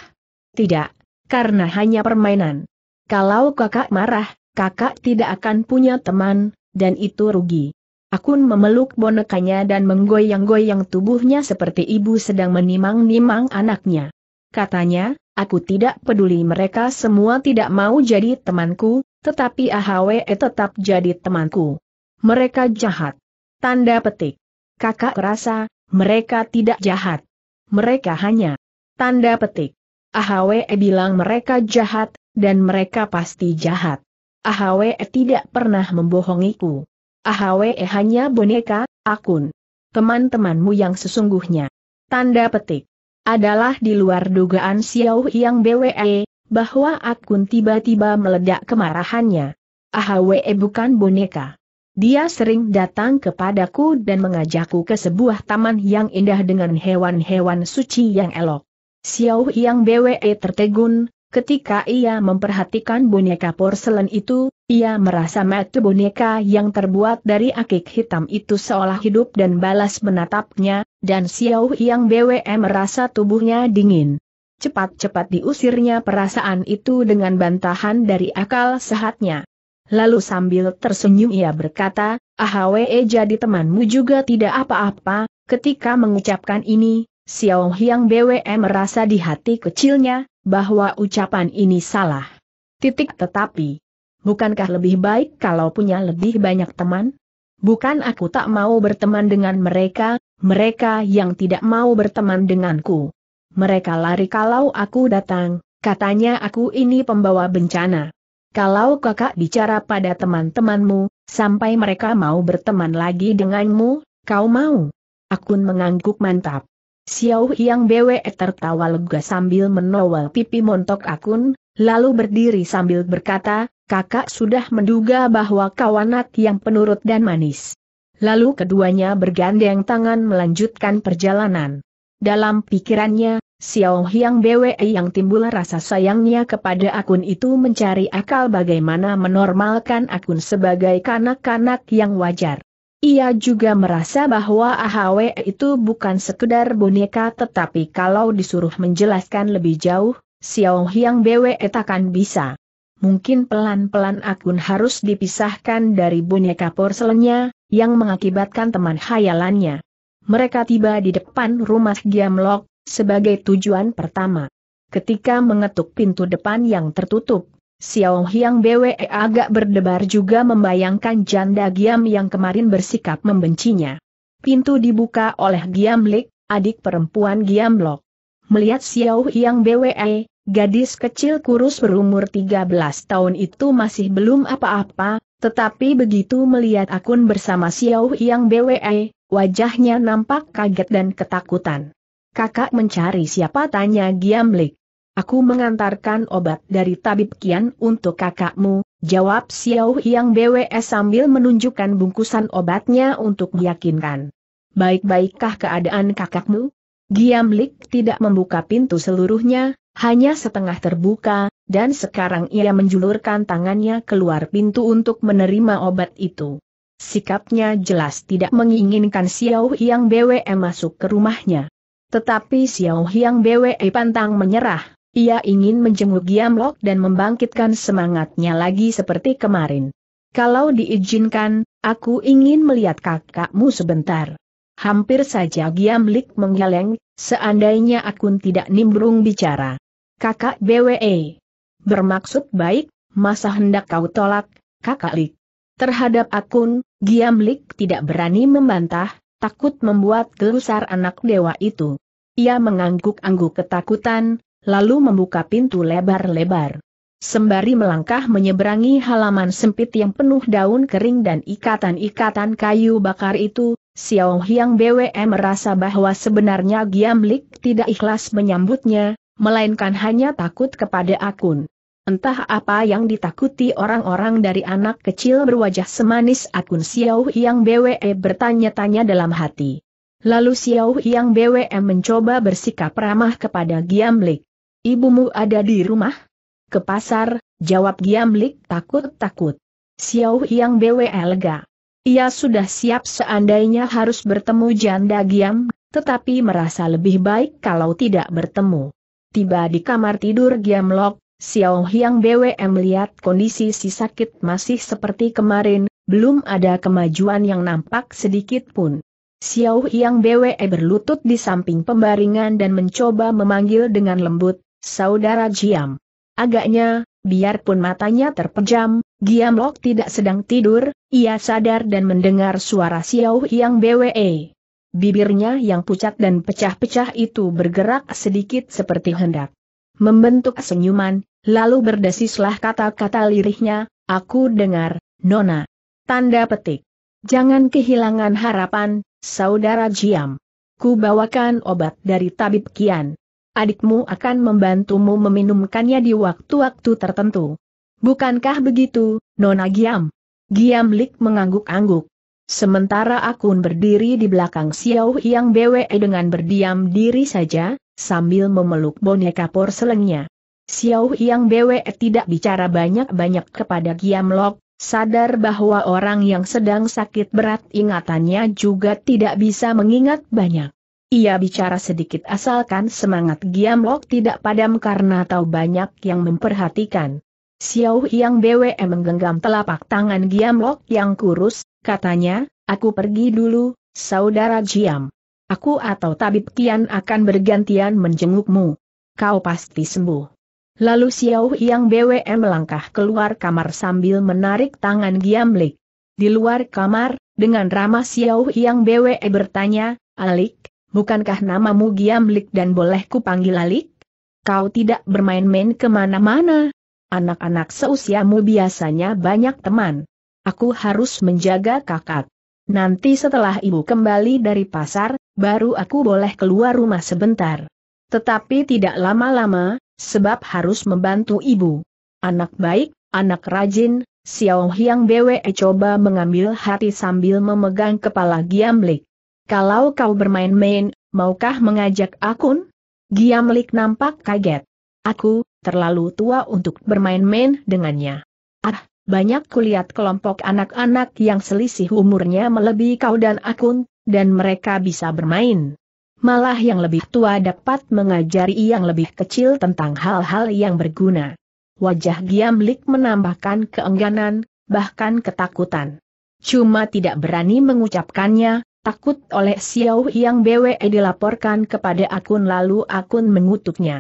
Tidak, karena hanya permainan. Kalau kakak marah, kakak tidak akan punya teman, dan itu rugi. Akun memeluk bonekanya dan menggoyang-goyang tubuhnya seperti ibu sedang menimang-nimang anaknya. Katanya, aku tidak peduli mereka semua tidak mau jadi temanku, tetapi AHWE tetap jadi temanku. Mereka jahat. Tanda petik. Kakak rasa, mereka tidak jahat. Mereka hanya. Tanda petik. AHWE bilang mereka jahat, dan mereka pasti jahat. AHWE tidak pernah membohongiku. AHWE eh, hanya boneka, akun. Teman-temanmu yang sesungguhnya. Tanda petik. Adalah di luar dugaan Xiao yang BWE, bahwa akun tiba-tiba meledak kemarahannya. AHWE eh, bukan boneka. Dia sering datang kepadaku dan mengajakku ke sebuah taman yang indah dengan hewan-hewan suci yang elok. Xiao Yang BWE tertegun, ketika ia memperhatikan boneka porselen itu, ia merasa mata boneka yang terbuat dari akik hitam itu seolah hidup dan balas menatapnya, dan Xiao yang BWM merasa tubuhnya dingin. Cepat-cepat diusirnya perasaan itu dengan bantahan dari akal sehatnya. Lalu sambil tersenyum ia berkata, Ahwe jadi temanmu juga tidak apa-apa, ketika mengucapkan ini, Xiao Hyang BWM merasa di hati kecilnya, bahwa ucapan ini salah. Titik tetapi, bukankah lebih baik kalau punya lebih banyak teman? Bukan aku tak mau berteman dengan mereka, mereka yang tidak mau berteman denganku. Mereka lari kalau aku datang, katanya aku ini pembawa bencana. Kalau kakak bicara pada teman-temanmu, sampai mereka mau berteman lagi denganmu, kau mau? Akun mengangguk mantap. Xiao Yang Bwe tertawa lega sambil menowel pipi montok Akun, lalu berdiri sambil berkata, kakak sudah menduga bahwa kau anak yang penurut dan manis. Lalu keduanya bergandeng tangan melanjutkan perjalanan. Dalam pikirannya, Xiao Hyang Bwe yang timbul rasa sayangnya kepada akun itu mencari akal bagaimana menormalkan akun sebagai kanak-kanak yang wajar. Ia juga merasa bahwa AHWE itu bukan sekedar boneka tetapi kalau disuruh menjelaskan lebih jauh, Xiao Hiang Bwe takkan bisa. Mungkin pelan-pelan Akun harus dipisahkan dari boneka porselennya, yang mengakibatkan teman hayalannya. Mereka tiba di depan rumah Giamlok, sebagai tujuan pertama. Ketika mengetuk pintu depan yang tertutup, Xiao Hiang Bwe agak berdebar juga membayangkan janda Giam yang kemarin bersikap membencinya. Pintu dibuka oleh Giam Lik, adik perempuan Giam Lok. Melihat Xiao Hiang Bwe, Gadis kecil kurus berumur 13 tahun itu masih belum apa-apa, tetapi begitu melihat akun bersama Xiao Yang BWE, wajahnya nampak kaget dan ketakutan. Kakak mencari siapa tanya Giam Lik. Aku mengantarkan obat dari tabib Kian untuk kakakmu, jawab Xiao Yang BWE sambil menunjukkan bungkusan obatnya untuk meyakinkan. Baik-baikkah keadaan kakakmu? Giam Lik tidak membuka pintu seluruhnya, hanya setengah terbuka, dan sekarang ia menjulurkan tangannya keluar pintu untuk menerima obat itu. Sikapnya jelas tidak menginginkan Xiao Yang BWE masuk ke rumahnya. Tetapi Xiao Yang BWE pantang menyerah, ia ingin menjenguk Giamlok dan membangkitkan semangatnya lagi seperti kemarin. Kalau diizinkan, aku ingin melihat kakakmu sebentar. Hampir saja Giamlik menggeleng, seandainya akun tidak nimbrung bicara kakak BWE. Bermaksud baik, masa hendak kau tolak, kakak Lik. Terhadap akun, Giam Lik tidak berani membantah, takut membuat gelusar anak dewa itu. Ia mengangguk-angguk ketakutan, lalu membuka pintu lebar-lebar. Sembari melangkah menyeberangi halaman sempit yang penuh daun kering dan ikatan-ikatan kayu bakar itu, Xiao Hyang BWM e merasa bahwa sebenarnya Giam Lik tidak ikhlas menyambutnya, melainkan hanya takut kepada akun. Entah apa yang ditakuti orang-orang dari anak kecil berwajah semanis akun Xiao Yang BWE bertanya-tanya dalam hati. Lalu Xiao Yang BWE mencoba bersikap ramah kepada Giamlik. Ibumu ada di rumah? Ke pasar, jawab Giamlik takut-takut. Xiao Yang BWE lega. Ia sudah siap seandainya harus bertemu janda Giam, tetapi merasa lebih baik kalau tidak bertemu. Tiba di kamar tidur Giam Giamlok, Xiao Hyang BWM melihat kondisi si sakit masih seperti kemarin, belum ada kemajuan yang nampak sedikit pun. Xiao Hyang BWE berlutut di samping pembaringan dan mencoba memanggil dengan lembut, Saudara Giam. Agaknya, biarpun matanya terpejam, Giam Giamlok tidak sedang tidur, ia sadar dan mendengar suara Xiao Hyang BWE. Bibirnya yang pucat dan pecah-pecah itu bergerak sedikit seperti hendak membentuk senyuman, lalu berdesislah kata-kata lirihnya, aku dengar, Nona. Tanda petik. Jangan kehilangan harapan, saudara Jiam. Ku bawakan obat dari tabib Kian. Adikmu akan membantumu meminumkannya di waktu-waktu tertentu. Bukankah begitu, Nona Giam? Giam Lik mengangguk-angguk. Sementara akun berdiri di belakang Xiao Yang BWE dengan berdiam diri saja, sambil memeluk boneka porselennya. Xiao Yang BWE tidak bicara banyak-banyak kepada Giam Lok, sadar bahwa orang yang sedang sakit berat ingatannya juga tidak bisa mengingat banyak. Ia bicara sedikit asalkan semangat Giam Lok tidak padam karena tahu banyak yang memperhatikan. Xiao Yang BWE menggenggam telapak tangan Giam Lok yang kurus, katanya, aku pergi dulu, saudara Giam. Aku atau Tabib Kian akan bergantian menjengukmu. Kau pasti sembuh. Lalu Xiao Yang BWE melangkah keluar kamar sambil menarik tangan Giam Lik. Di luar kamar, dengan ramah Xiao Yang BWE bertanya, Alik, bukankah namamu Giam Lik dan bolehku panggil Alik? Kau tidak bermain-main kemana-mana, Anak-anak seusiamu biasanya banyak teman. Aku harus menjaga kakak. Nanti setelah ibu kembali dari pasar, baru aku boleh keluar rumah sebentar. Tetapi tidak lama-lama, sebab harus membantu ibu. Anak baik, anak rajin, Xiao Hyang Bwe coba mengambil hati sambil memegang kepala Giamlik. Kalau kau bermain-main, maukah mengajak akun? Giamlik nampak kaget. Aku, terlalu tua untuk bermain-main dengannya. Ah, banyak kulihat kelompok anak-anak yang selisih umurnya melebihi kau dan akun, dan mereka bisa bermain. Malah yang lebih tua dapat mengajari yang lebih kecil tentang hal-hal yang berguna. Wajah Giam Lik menambahkan keengganan, bahkan ketakutan. Cuma tidak berani mengucapkannya, takut oleh Xiao yang BWE dilaporkan kepada akun lalu akun mengutuknya.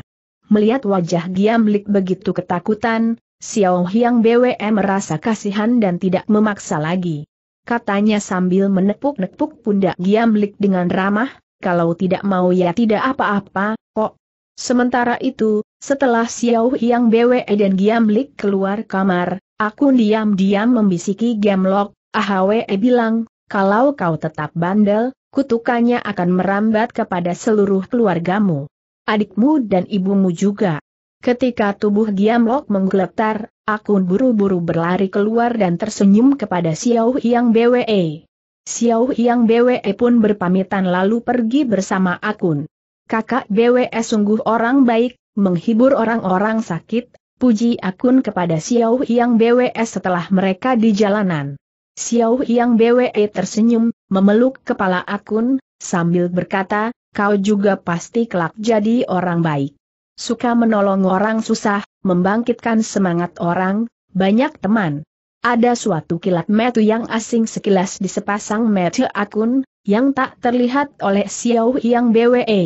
Melihat wajah Giamlik begitu ketakutan, Xiao Hiang BWM merasa kasihan dan tidak memaksa lagi. Katanya sambil menepuk-nepuk pundak Giamlik dengan ramah, kalau tidak mau ya tidak apa-apa, kok. Sementara itu, setelah Xiao Hiang BWE dan Giamlik keluar kamar, aku diam-diam membisiki Lok, AHWE bilang, kalau kau tetap bandel, kutukannya akan merambat kepada seluruh keluargamu. Adikmu dan ibumu juga. Ketika tubuh Giamlok menggeletar, Akun buru-buru berlari keluar dan tersenyum kepada Xiao Yang BWE. Xiao Yang BWE pun berpamitan lalu pergi bersama akun. Kakak BWE sungguh orang baik, menghibur orang-orang sakit, puji akun kepada Xiao Yang BWE setelah mereka di jalanan. Xiao Yang BWE tersenyum, memeluk kepala akun, sambil berkata, kau juga pasti kelak jadi orang baik. Suka menolong orang susah, membangkitkan semangat orang, banyak teman. Ada suatu kilat metu yang asing sekilas di sepasang metu akun, yang tak terlihat oleh Xiao Yang BWE.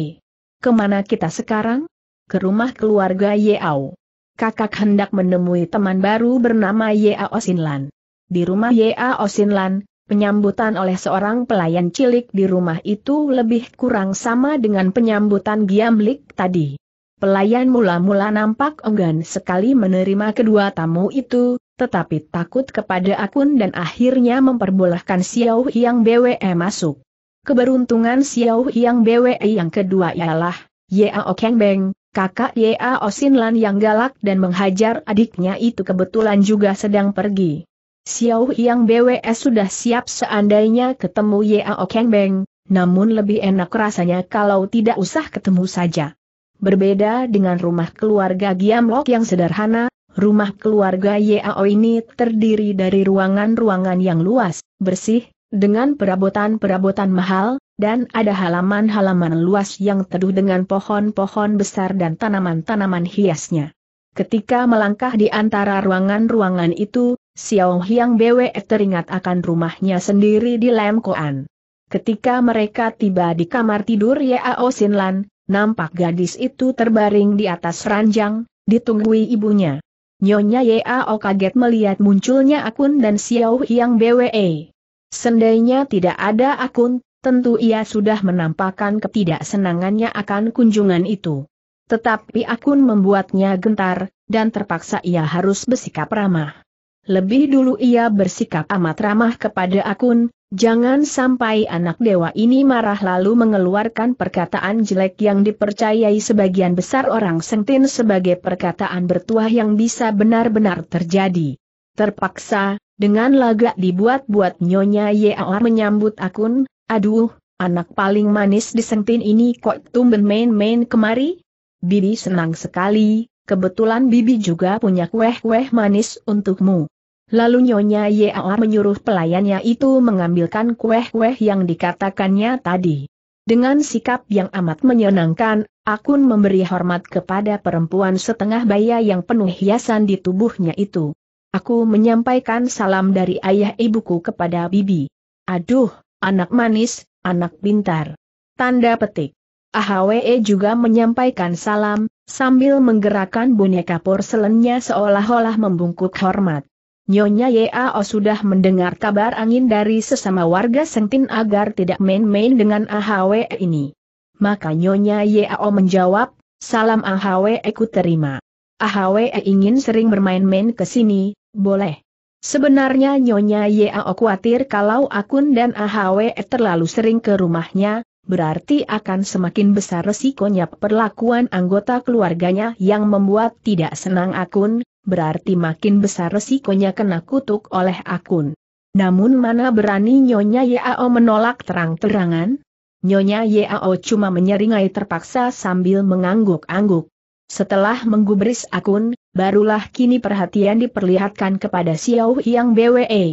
Kemana kita sekarang? Ke rumah keluarga Yeao. Kakak hendak menemui teman baru bernama Yeao Sinlan. Di rumah Yeao Sinlan, Penyambutan oleh seorang pelayan cilik di rumah itu lebih kurang sama dengan penyambutan Giamlik tadi. Pelayan mula-mula nampak enggan sekali menerima kedua tamu itu, tetapi takut kepada akun dan akhirnya memperbolehkan Xiao Yang BWE masuk. Keberuntungan Xiao Yang BWE yang kedua ialah, Ya Keng Beng, kakak Yao Sinlan yang galak dan menghajar adiknya itu kebetulan juga sedang pergi. Xiao Yang BWS sudah siap seandainya ketemu Yao Keng Beng, namun lebih enak rasanya kalau tidak usah ketemu saja. Berbeda dengan rumah keluarga Giam Lok yang sederhana, rumah keluarga Yao ini terdiri dari ruangan-ruangan yang luas, bersih, dengan perabotan-perabotan mahal, dan ada halaman-halaman luas yang teduh dengan pohon-pohon besar dan tanaman-tanaman hiasnya. Ketika melangkah di antara ruangan-ruangan itu, Xiao Hiang Bwe teringat akan rumahnya sendiri di Lam Koan. Ketika mereka tiba di kamar tidur Yao Sinlan, nampak gadis itu terbaring di atas ranjang, ditunggui ibunya. Nyonya Yao kaget melihat munculnya akun dan Xiao Hiang Bwe. Sendainya tidak ada akun, tentu ia sudah menampakkan ketidaksenangannya akan kunjungan itu. Tetapi akun membuatnya gentar, dan terpaksa ia harus bersikap ramah. Lebih dulu ia bersikap amat ramah kepada akun, jangan sampai anak dewa ini marah lalu mengeluarkan perkataan jelek yang dipercayai sebagian besar orang sentin sebagai perkataan bertuah yang bisa benar-benar terjadi. Terpaksa, dengan lagak dibuat-buat Nyonya Yaor menyambut akun, aduh, anak paling manis di sentin ini kok tumben main-main kemari? Bibi senang sekali, kebetulan Bibi juga punya kueh-kueh manis untukmu. Lalu Nyonya Yar menyuruh pelayannya itu mengambilkan kue-kue yang dikatakannya tadi. Dengan sikap yang amat menyenangkan, Akun memberi hormat kepada perempuan setengah baya yang penuh hiasan di tubuhnya itu. Aku menyampaikan salam dari ayah ibuku kepada Bibi. Aduh, anak manis, anak pintar. Tanda petik. AHWE juga menyampaikan salam, sambil menggerakkan boneka porselennya seolah-olah membungkuk hormat. Nyonya Yao sudah mendengar kabar angin dari sesama warga sentin agar tidak main-main dengan Ahwe ini. Maka Nyonya Yao menjawab, salam Ahwe, ku terima. Ahwe ingin sering bermain-main ke sini, boleh. Sebenarnya Nyonya Yao khawatir kalau akun dan Ahwe terlalu sering ke rumahnya, berarti akan semakin besar resikonya perlakuan anggota keluarganya yang membuat tidak senang akun, berarti makin besar resikonya kena kutuk oleh akun. Namun mana berani Nyonya Yao menolak terang-terangan? Nyonya Yao cuma menyeringai terpaksa sambil mengangguk-angguk. Setelah menggubris akun, barulah kini perhatian diperlihatkan kepada Xiao Yang BWE.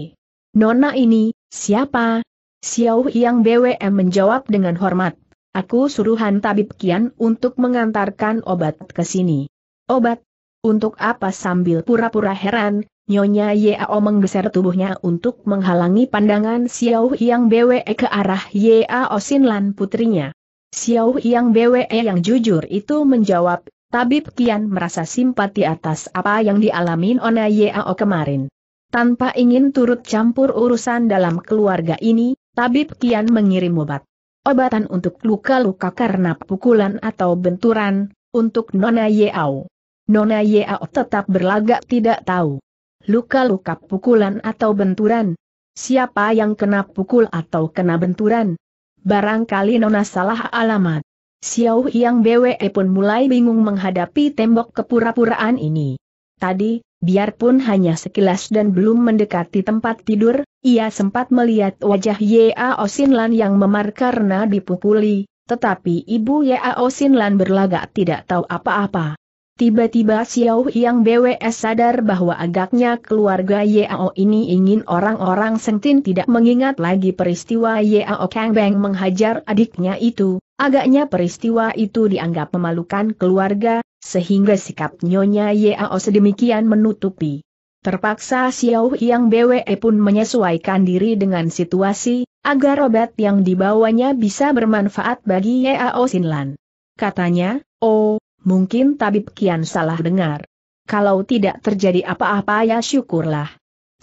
Nona ini, siapa? Xiao Yang BWE menjawab dengan hormat. Aku suruhan tabib Kian untuk mengantarkan obat ke sini. Obat, untuk apa sambil pura-pura heran, Nyonya Yao menggeser tubuhnya untuk menghalangi pandangan Xiao Yang Bwe ke arah Yao Sinlan putrinya. Xiao Yang Bwe yang jujur itu menjawab, Tabib Kian merasa simpati atas apa yang dialami Ona Yao kemarin. Tanpa ingin turut campur urusan dalam keluarga ini, Tabib Kian mengirim obat. Obatan untuk luka-luka karena pukulan atau benturan, untuk Nona Yao. Nona Aot tetap berlagak tidak tahu. Luka-luka pukulan atau benturan? Siapa yang kena pukul atau kena benturan? Barangkali Nona salah alamat. Xiao Yang BWE pun mulai bingung menghadapi tembok kepura-puraan ini. Tadi, biarpun hanya sekilas dan belum mendekati tempat tidur, ia sempat melihat wajah Yao Xinlan yang memar karena dipukuli, tetapi ibu Yao Xinlan berlagak tidak tahu apa-apa. Tiba-tiba Xiao Yang BWS sadar bahwa agaknya keluarga Yao ini ingin orang-orang sentin tidak mengingat lagi peristiwa Yao Kang Beng menghajar adiknya itu. Agaknya peristiwa itu dianggap memalukan keluarga, sehingga sikap nyonya Yao sedemikian menutupi. Terpaksa Xiao Yang BWE pun menyesuaikan diri dengan situasi, agar obat yang dibawanya bisa bermanfaat bagi Yao Sinlan. Katanya, oh, Mungkin tabib kian salah dengar. Kalau tidak terjadi apa-apa ya syukurlah.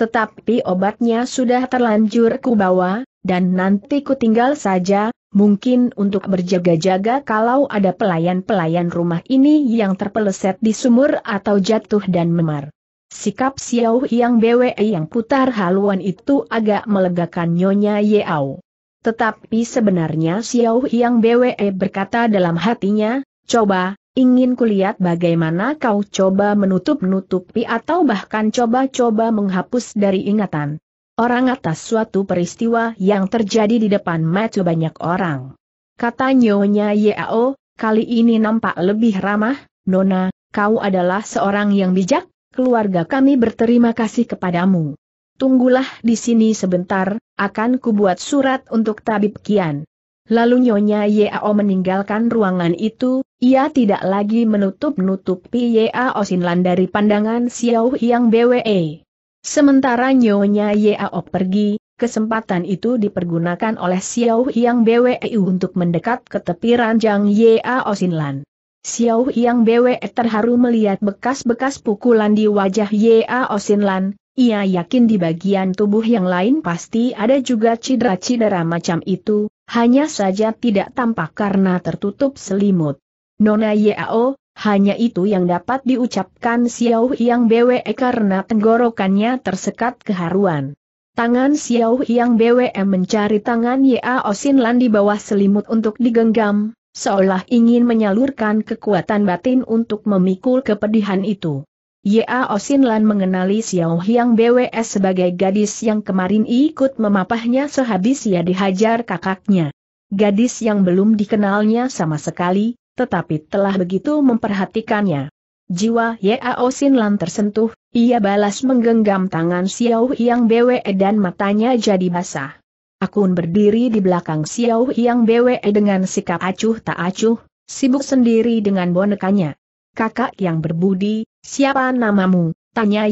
Tetapi obatnya sudah terlanjur ku bawa, dan nanti ku tinggal saja, mungkin untuk berjaga-jaga kalau ada pelayan-pelayan rumah ini yang terpeleset di sumur atau jatuh dan memar. Sikap Xiao yang BWE yang putar haluan itu agak melegakan Nyonya Yeau. Tetapi sebenarnya Xiao yang BWE berkata dalam hatinya, coba, Ingin kulihat bagaimana kau coba menutup-nutupi atau bahkan coba-coba menghapus dari ingatan orang atas suatu peristiwa yang terjadi di depan mata banyak orang. Kata nyonya Yao, kali ini nampak lebih ramah, Nona, kau adalah seorang yang bijak, keluarga kami berterima kasih kepadamu. Tunggulah di sini sebentar, akan kubuat surat untuk tabib Kian. Lalu Nyonya Yao meninggalkan ruangan itu, ia tidak lagi menutup-nutupi Yao Sinlan dari pandangan Xiao Yang BWE. Sementara Nyonya Yao pergi, kesempatan itu dipergunakan oleh Xiao Yang BWE untuk mendekat ke tepi ranjang Yao Sinlan. Xiao Yang BWE terharu melihat bekas-bekas pukulan di wajah Yao Sinlan, ia yakin di bagian tubuh yang lain pasti ada juga cedera-cedera macam itu, hanya saja tidak tampak karena tertutup selimut. Nona Yao, hanya itu yang dapat diucapkan Xiao Yang Bwe karena tenggorokannya tersekat keharuan. Tangan Xiao Yang Bwe mencari tangan Yao Sinlan di bawah selimut untuk digenggam, seolah ingin menyalurkan kekuatan batin untuk memikul kepedihan itu. Ya Osin Lan mengenali Xiao Hyang BWS sebagai gadis yang kemarin ikut memapahnya sehabis ia dihajar kakaknya. Gadis yang belum dikenalnya sama sekali, tetapi telah begitu memperhatikannya. Jiwa Ya Osin Lan tersentuh, ia balas menggenggam tangan Xiao Hyang BWE dan matanya jadi basah. Akun berdiri di belakang Xiao Hyang BWE dengan sikap acuh tak acuh, sibuk sendiri dengan bonekanya kakak yang berbudi, siapa namamu? Tanya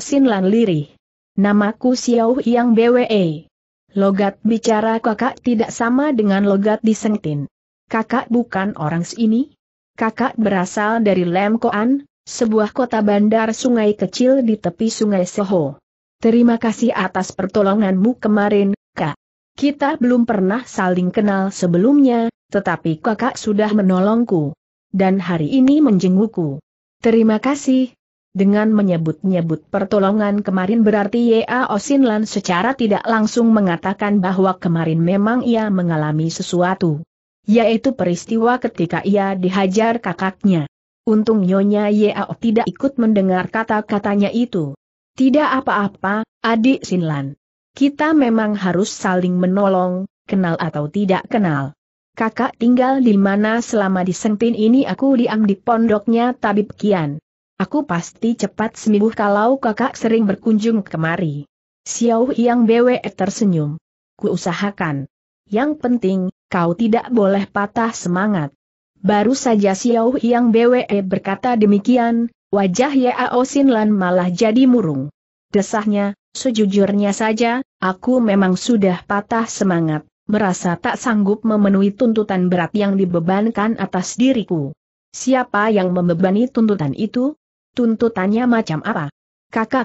Sin Lan lirih. Namaku Xiao Yang BWE. Logat bicara kakak tidak sama dengan logat di Sengtin. Kakak bukan orang sini. Kakak berasal dari Lemkoan, sebuah kota bandar sungai kecil di tepi sungai Soho. Terima kasih atas pertolonganmu kemarin, kak. Kita belum pernah saling kenal sebelumnya, tetapi kakak sudah menolongku dan hari ini menjengukku. Terima kasih. Dengan menyebut-nyebut pertolongan kemarin berarti Ya Osinlan secara tidak langsung mengatakan bahwa kemarin memang ia mengalami sesuatu. Yaitu peristiwa ketika ia dihajar kakaknya. Untung Nyonya Yao tidak ikut mendengar kata-katanya itu. Tidak apa-apa, adik Sinlan. Kita memang harus saling menolong, kenal atau tidak kenal kakak tinggal di mana selama di Sentin ini aku diam di pondoknya Tabib Kian. Aku pasti cepat sembuh kalau kakak sering berkunjung kemari. Xiao Yang Bwe tersenyum. Kuusahakan. Yang penting, kau tidak boleh patah semangat. Baru saja Xiao Yang Bwe berkata demikian, wajah Yao Sinlan malah jadi murung. Desahnya, sejujurnya saja, aku memang sudah patah semangat merasa tak sanggup memenuhi tuntutan berat yang dibebankan atas diriku. Siapa yang membebani tuntutan itu? Tuntutannya macam apa?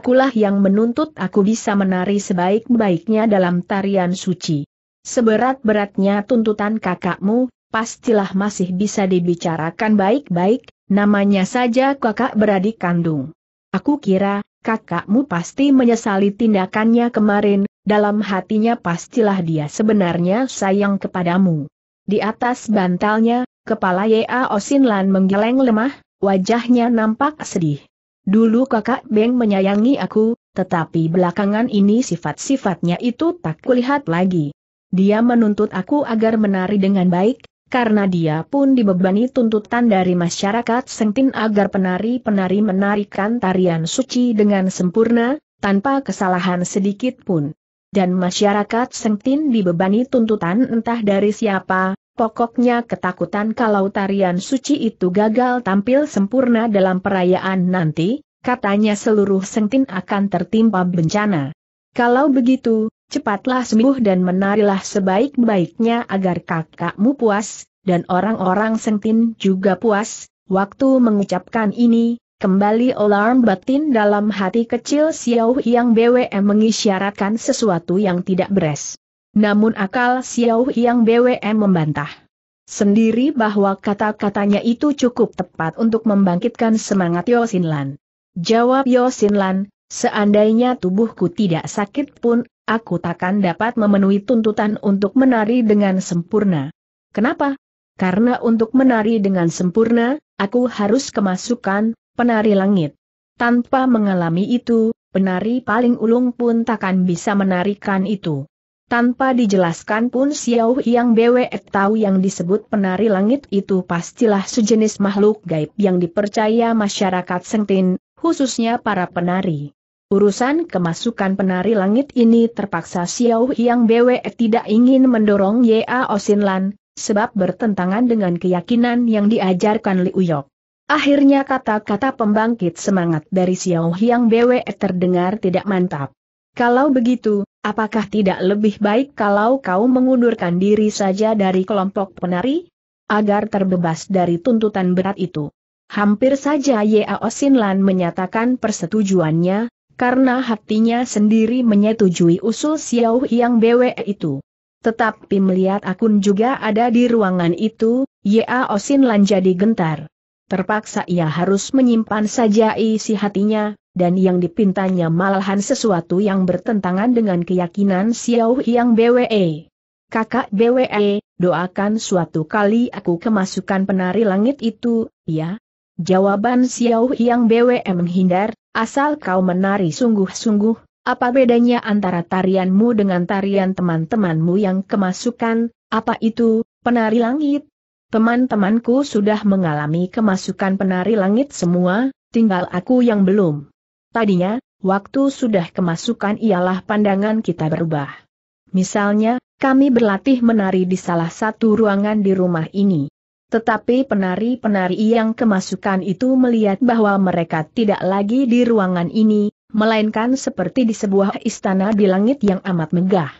kulah yang menuntut aku bisa menari sebaik-baiknya dalam tarian suci. Seberat-beratnya tuntutan kakakmu, pastilah masih bisa dibicarakan baik-baik, namanya saja kakak beradik kandung. Aku kira, kakakmu pasti menyesali tindakannya kemarin, dalam hatinya pastilah dia sebenarnya sayang kepadamu. Di atas bantalnya, kepala Ya Osinlan menggeleng lemah, wajahnya nampak sedih. Dulu kakak Beng menyayangi aku, tetapi belakangan ini sifat-sifatnya itu tak kulihat lagi. Dia menuntut aku agar menari dengan baik, karena dia pun dibebani tuntutan dari masyarakat Sengtin agar penari-penari menarikan tarian suci dengan sempurna, tanpa kesalahan sedikit pun dan masyarakat sengtin dibebani tuntutan entah dari siapa, pokoknya ketakutan kalau tarian suci itu gagal tampil sempurna dalam perayaan nanti, katanya seluruh sengtin akan tertimpa bencana. Kalau begitu, cepatlah sembuh dan menarilah sebaik-baiknya agar kakakmu puas, dan orang-orang sengtin juga puas, waktu mengucapkan ini, Kembali alarm batin dalam hati kecil Xiao Yang BWM mengisyaratkan sesuatu yang tidak beres. Namun akal Xiao Yang BWM membantah sendiri bahwa kata-katanya itu cukup tepat untuk membangkitkan semangat Yosinlan. Jawab Yosinlan, seandainya tubuhku tidak sakit pun, aku takkan dapat memenuhi tuntutan untuk menari dengan sempurna. Kenapa? Karena untuk menari dengan sempurna, aku harus kemasukan penari langit. Tanpa mengalami itu, penari paling ulung pun takkan bisa menarikan itu. Tanpa dijelaskan pun Xiao Yang Bwe tahu yang disebut penari langit itu pastilah sejenis makhluk gaib yang dipercaya masyarakat sentin, khususnya para penari. Urusan kemasukan penari langit ini terpaksa Xiao Yang Bwe tidak ingin mendorong Ya Osinlan, sebab bertentangan dengan keyakinan yang diajarkan Liu Yok. Akhirnya kata-kata pembangkit semangat dari Xiao Hyang Bwe terdengar tidak mantap. Kalau begitu, apakah tidak lebih baik kalau kau mengundurkan diri saja dari kelompok penari? Agar terbebas dari tuntutan berat itu. Hampir saja Yao Xinlan menyatakan persetujuannya, karena hatinya sendiri menyetujui usul Xiao Hyang Bwe itu. Tetapi melihat akun juga ada di ruangan itu, Yao Xinlan jadi gentar. Terpaksa ia harus menyimpan saja isi hatinya, dan yang dipintanya malahan sesuatu yang bertentangan dengan keyakinan Xiao Yang BWE. Kakak BWE, doakan suatu kali aku kemasukan penari langit itu, ya? Jawaban Xiao Yang BWE menghindar, asal kau menari sungguh-sungguh, apa bedanya antara tarianmu dengan tarian teman-temanmu yang kemasukan, apa itu, penari langit? Teman-temanku sudah mengalami kemasukan penari langit semua, tinggal aku yang belum. Tadinya, waktu sudah kemasukan ialah pandangan kita berubah. Misalnya, kami berlatih menari di salah satu ruangan di rumah ini. Tetapi penari-penari yang kemasukan itu melihat bahwa mereka tidak lagi di ruangan ini, melainkan seperti di sebuah istana di langit yang amat megah.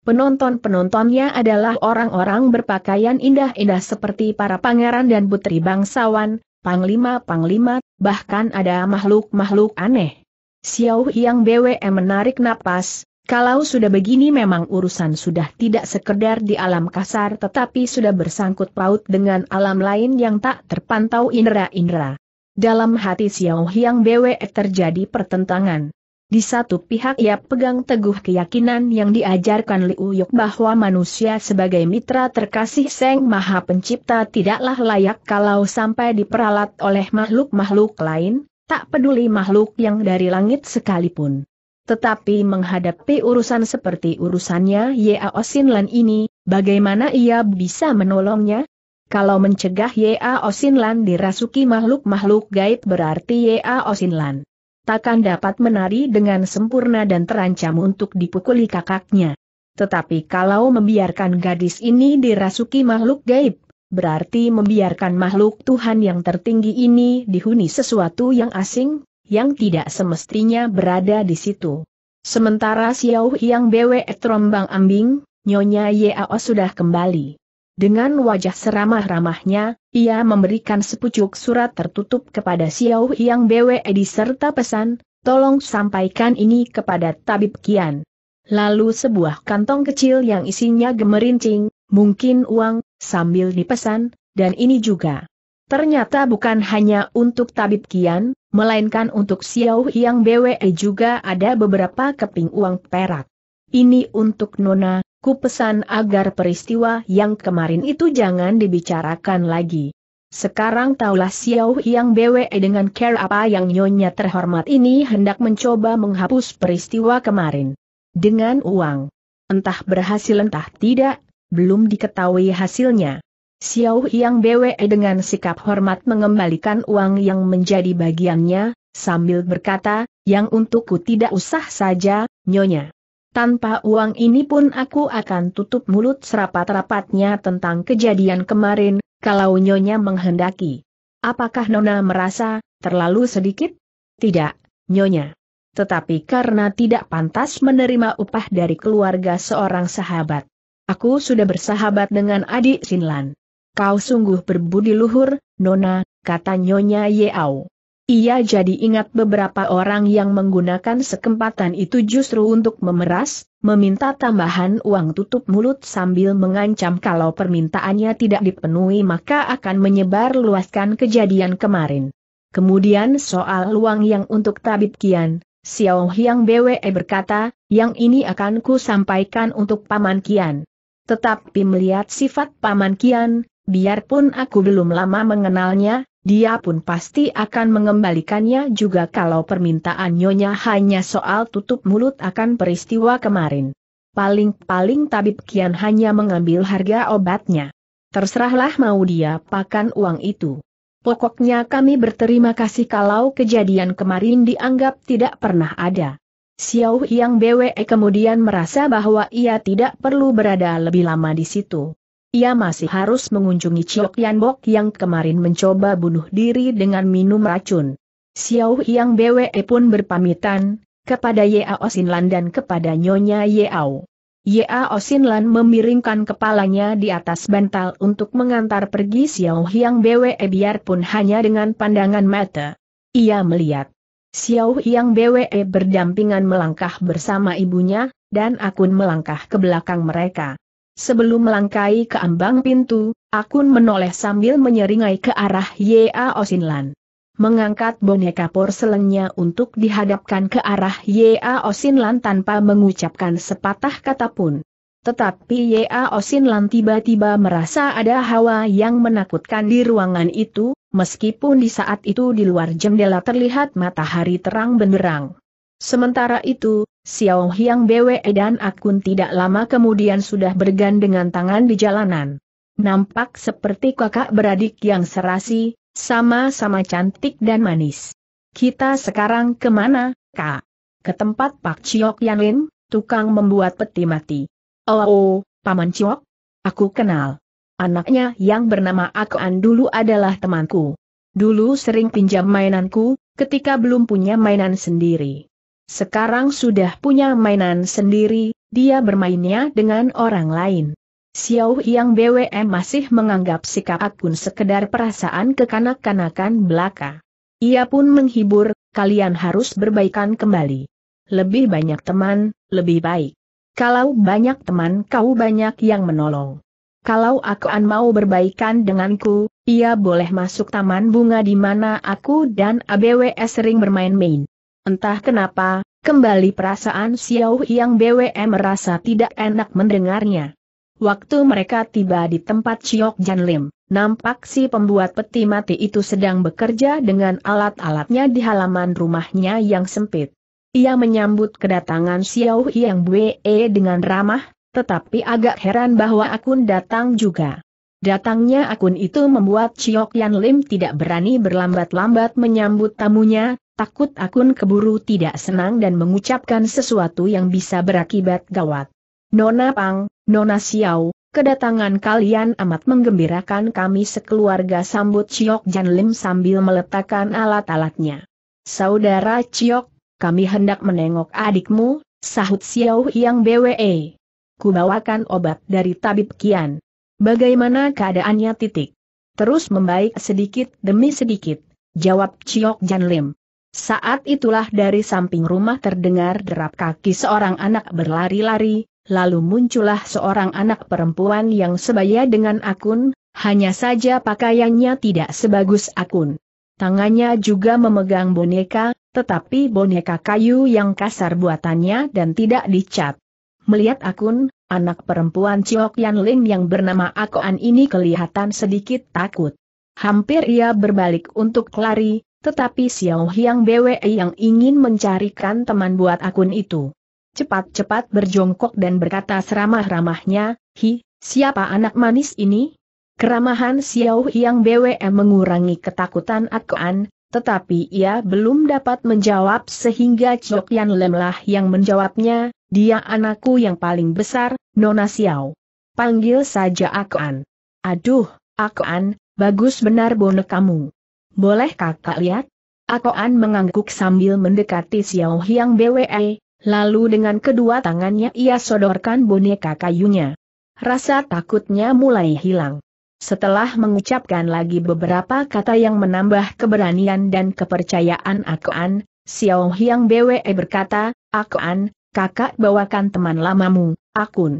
Penonton-penontonnya adalah orang-orang berpakaian indah-indah seperti para pangeran dan putri bangsawan, panglima-panglima, bahkan ada makhluk-makhluk aneh. Xiao Yang BWM menarik napas, kalau sudah begini memang urusan sudah tidak sekedar di alam kasar tetapi sudah bersangkut paut dengan alam lain yang tak terpantau indera-indera. Dalam hati Xiao Yang Bwe terjadi pertentangan. Di satu pihak ia pegang teguh keyakinan yang diajarkan Liu Yok bahwa manusia sebagai mitra terkasih Seng Maha Pencipta tidaklah layak kalau sampai diperalat oleh makhluk-makhluk lain, tak peduli makhluk yang dari langit sekalipun. Tetapi menghadapi urusan seperti urusannya Yao Sinlan ini, bagaimana ia bisa menolongnya? Kalau mencegah Yao Sinlan dirasuki makhluk-makhluk gaib berarti Yao Sinlan takkan dapat menari dengan sempurna dan terancam untuk dipukuli kakaknya. Tetapi kalau membiarkan gadis ini dirasuki makhluk gaib, berarti membiarkan makhluk Tuhan yang tertinggi ini dihuni sesuatu yang asing, yang tidak semestinya berada di situ. Sementara Xiao Yang Bwe Trombang ambing, Nyonya Yao sudah kembali. Dengan wajah seramah-ramahnya, ia memberikan sepucuk surat tertutup kepada Xiao Yang BWE serta pesan, tolong sampaikan ini kepada Tabib Kian. Lalu sebuah kantong kecil yang isinya gemerincing, mungkin uang, sambil dipesan, dan ini juga. Ternyata bukan hanya untuk Tabib Kian, melainkan untuk Xiao Yang BWE juga ada beberapa keping uang perak. Ini untuk Nona, Ku pesan agar peristiwa yang kemarin itu jangan dibicarakan lagi. Sekarang taulah Xiao yang BWE dengan care apa yang nyonya terhormat ini hendak mencoba menghapus peristiwa kemarin. Dengan uang. Entah berhasil entah tidak, belum diketahui hasilnya. Xiao yang BWE dengan sikap hormat mengembalikan uang yang menjadi bagiannya, sambil berkata, yang untukku tidak usah saja, nyonya. Tanpa uang ini pun aku akan tutup mulut serapat-rapatnya tentang kejadian kemarin, kalau Nyonya menghendaki. Apakah Nona merasa terlalu sedikit? Tidak, Nyonya. Tetapi karena tidak pantas menerima upah dari keluarga seorang sahabat. Aku sudah bersahabat dengan adik Sinlan. Kau sungguh berbudi luhur, Nona, kata Nyonya Yeau. Ia jadi ingat beberapa orang yang menggunakan sekempatan itu justru untuk memeras, meminta tambahan uang tutup mulut sambil mengancam kalau permintaannya tidak dipenuhi maka akan menyebar luaskan kejadian kemarin. Kemudian soal uang yang untuk tabib kian, Xiao Hyang BWE berkata, yang ini akan ku sampaikan untuk Paman Kian. Tetapi melihat sifat Paman Kian, biarpun aku belum lama mengenalnya, dia pun pasti akan mengembalikannya juga kalau permintaan nyonya hanya soal tutup mulut akan peristiwa kemarin. Paling-paling tabib kian hanya mengambil harga obatnya. Terserahlah mau dia pakan uang itu. Pokoknya kami berterima kasih kalau kejadian kemarin dianggap tidak pernah ada. Xiao Yang BWE kemudian merasa bahwa ia tidak perlu berada lebih lama di situ. Ia masih harus mengunjungi Chiok Yanbok yang kemarin mencoba bunuh diri dengan minum racun. Xiao Yang BWE pun berpamitan, kepada Yao Sinlan dan kepada Nyonya Yao. Yao Sinlan memiringkan kepalanya di atas bantal untuk mengantar pergi Xiao Yang BWE biarpun hanya dengan pandangan mata. Ia melihat. Xiao Yang BWE berdampingan melangkah bersama ibunya, dan Akun melangkah ke belakang mereka. Sebelum melangkai ke ambang pintu, Akun menoleh sambil menyeringai ke arah Ya Osinlan. Mengangkat boneka porselennya untuk dihadapkan ke arah Ya Osinlan tanpa mengucapkan sepatah kata pun. Tetapi Ya Osinlan tiba-tiba merasa ada hawa yang menakutkan di ruangan itu, meskipun di saat itu di luar jendela terlihat matahari terang benderang. Sementara itu, Xiao Hiang BWE dan Akun tidak lama kemudian sudah bergandengan tangan di jalanan. Nampak seperti kakak beradik yang serasi, sama-sama cantik dan manis. Kita sekarang kemana, kak? Ke tempat Pak Chiok Yanlin, tukang membuat peti mati. Oh, oh Paman Chiok? Aku kenal. Anaknya yang bernama Akuan dulu adalah temanku. Dulu sering pinjam mainanku, ketika belum punya mainan sendiri. Sekarang sudah punya mainan sendiri, dia bermainnya dengan orang lain. Xiao Yang BWM masih menganggap sikap akun sekedar perasaan kekanak-kanakan belaka. Ia pun menghibur, kalian harus berbaikan kembali. Lebih banyak teman, lebih baik. Kalau banyak teman kau banyak yang menolong. Kalau akuan mau berbaikan denganku, ia boleh masuk taman bunga di mana aku dan ABWS sering bermain-main. Entah kenapa, kembali perasaan Xiao yang BWM merasa tidak enak mendengarnya. Waktu mereka tiba di tempat Ciok Jan Lim, nampak si pembuat peti mati itu sedang bekerja dengan alat-alatnya di halaman rumahnya yang sempit. Ia menyambut kedatangan Xiao Yang Bwe dengan ramah, tetapi agak heran bahwa akun datang juga. Datangnya akun itu membuat Ciok Yan Lim tidak berani berlambat-lambat menyambut tamunya, takut akun keburu tidak senang dan mengucapkan sesuatu yang bisa berakibat gawat. Nona Pang, Nona Xiao, kedatangan kalian amat menggembirakan kami sekeluarga sambut Ciok Jan Lim sambil meletakkan alat-alatnya. Saudara Ciok, kami hendak menengok adikmu, sahut Xiao yang BWE. Kubawakan obat dari tabib Kian. Bagaimana keadaannya titik? Terus membaik sedikit demi sedikit, jawab Ciok Jan Lim. Saat itulah dari samping rumah terdengar derap kaki seorang anak berlari-lari, lalu muncullah seorang anak perempuan yang sebaya dengan akun, hanya saja pakaiannya tidak sebagus akun. Tangannya juga memegang boneka, tetapi boneka kayu yang kasar buatannya dan tidak dicat. Melihat akun, anak perempuan Ciok Yan Ling yang bernama Akoan ini kelihatan sedikit takut. Hampir ia berbalik untuk lari, tetapi Xiao Hyang BWE yang ingin mencarikan teman buat akun itu. Cepat-cepat berjongkok dan berkata seramah-ramahnya, Hi, siapa anak manis ini? Keramahan Xiao Hyang BWE mengurangi ketakutan Akuan, tetapi ia belum dapat menjawab sehingga Chok Yan Lemlah yang menjawabnya, dia anakku yang paling besar, Nona Xiao. Panggil saja Akuan. Aduh, Akuan, bagus benar bonekamu. kamu. Boleh kakak lihat? Akoan mengangguk sambil mendekati Xiao Hiang BWE, lalu dengan kedua tangannya ia sodorkan boneka kayunya. Rasa takutnya mulai hilang. Setelah mengucapkan lagi beberapa kata yang menambah keberanian dan kepercayaan Akoan, Xiao Hiang BWE berkata, Akoan, kakak bawakan teman lamamu, Akun.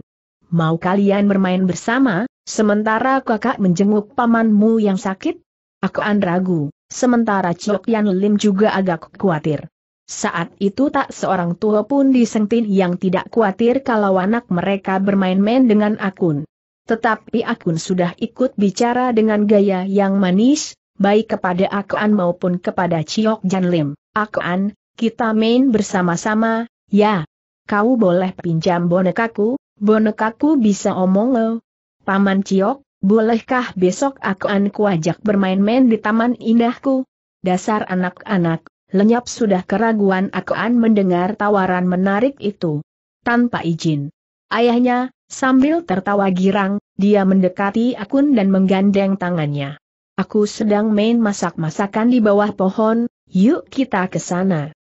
Mau kalian bermain bersama, sementara kakak menjenguk pamanmu yang sakit? Aku an ragu, sementara Chok Yan Lim juga agak khawatir. Saat itu tak seorang tua pun Sengtin yang tidak khawatir kalau anak mereka bermain-main dengan akun. Tetapi akun sudah ikut bicara dengan gaya yang manis, baik kepada Akuan maupun kepada Chiok Jan Lim. Akuan, kita main bersama-sama, ya. Kau boleh pinjam bonekaku, bonekaku bisa omong lo. Oh. Paman Chiok, Bolehkah besok aku anku kuajak bermain-main di taman indahku? Dasar anak-anak, lenyap sudah keraguan aku an mendengar tawaran menarik itu. Tanpa izin. Ayahnya, sambil tertawa girang, dia mendekati akun dan menggandeng tangannya. Aku sedang main masak-masakan di bawah pohon, yuk kita ke sana.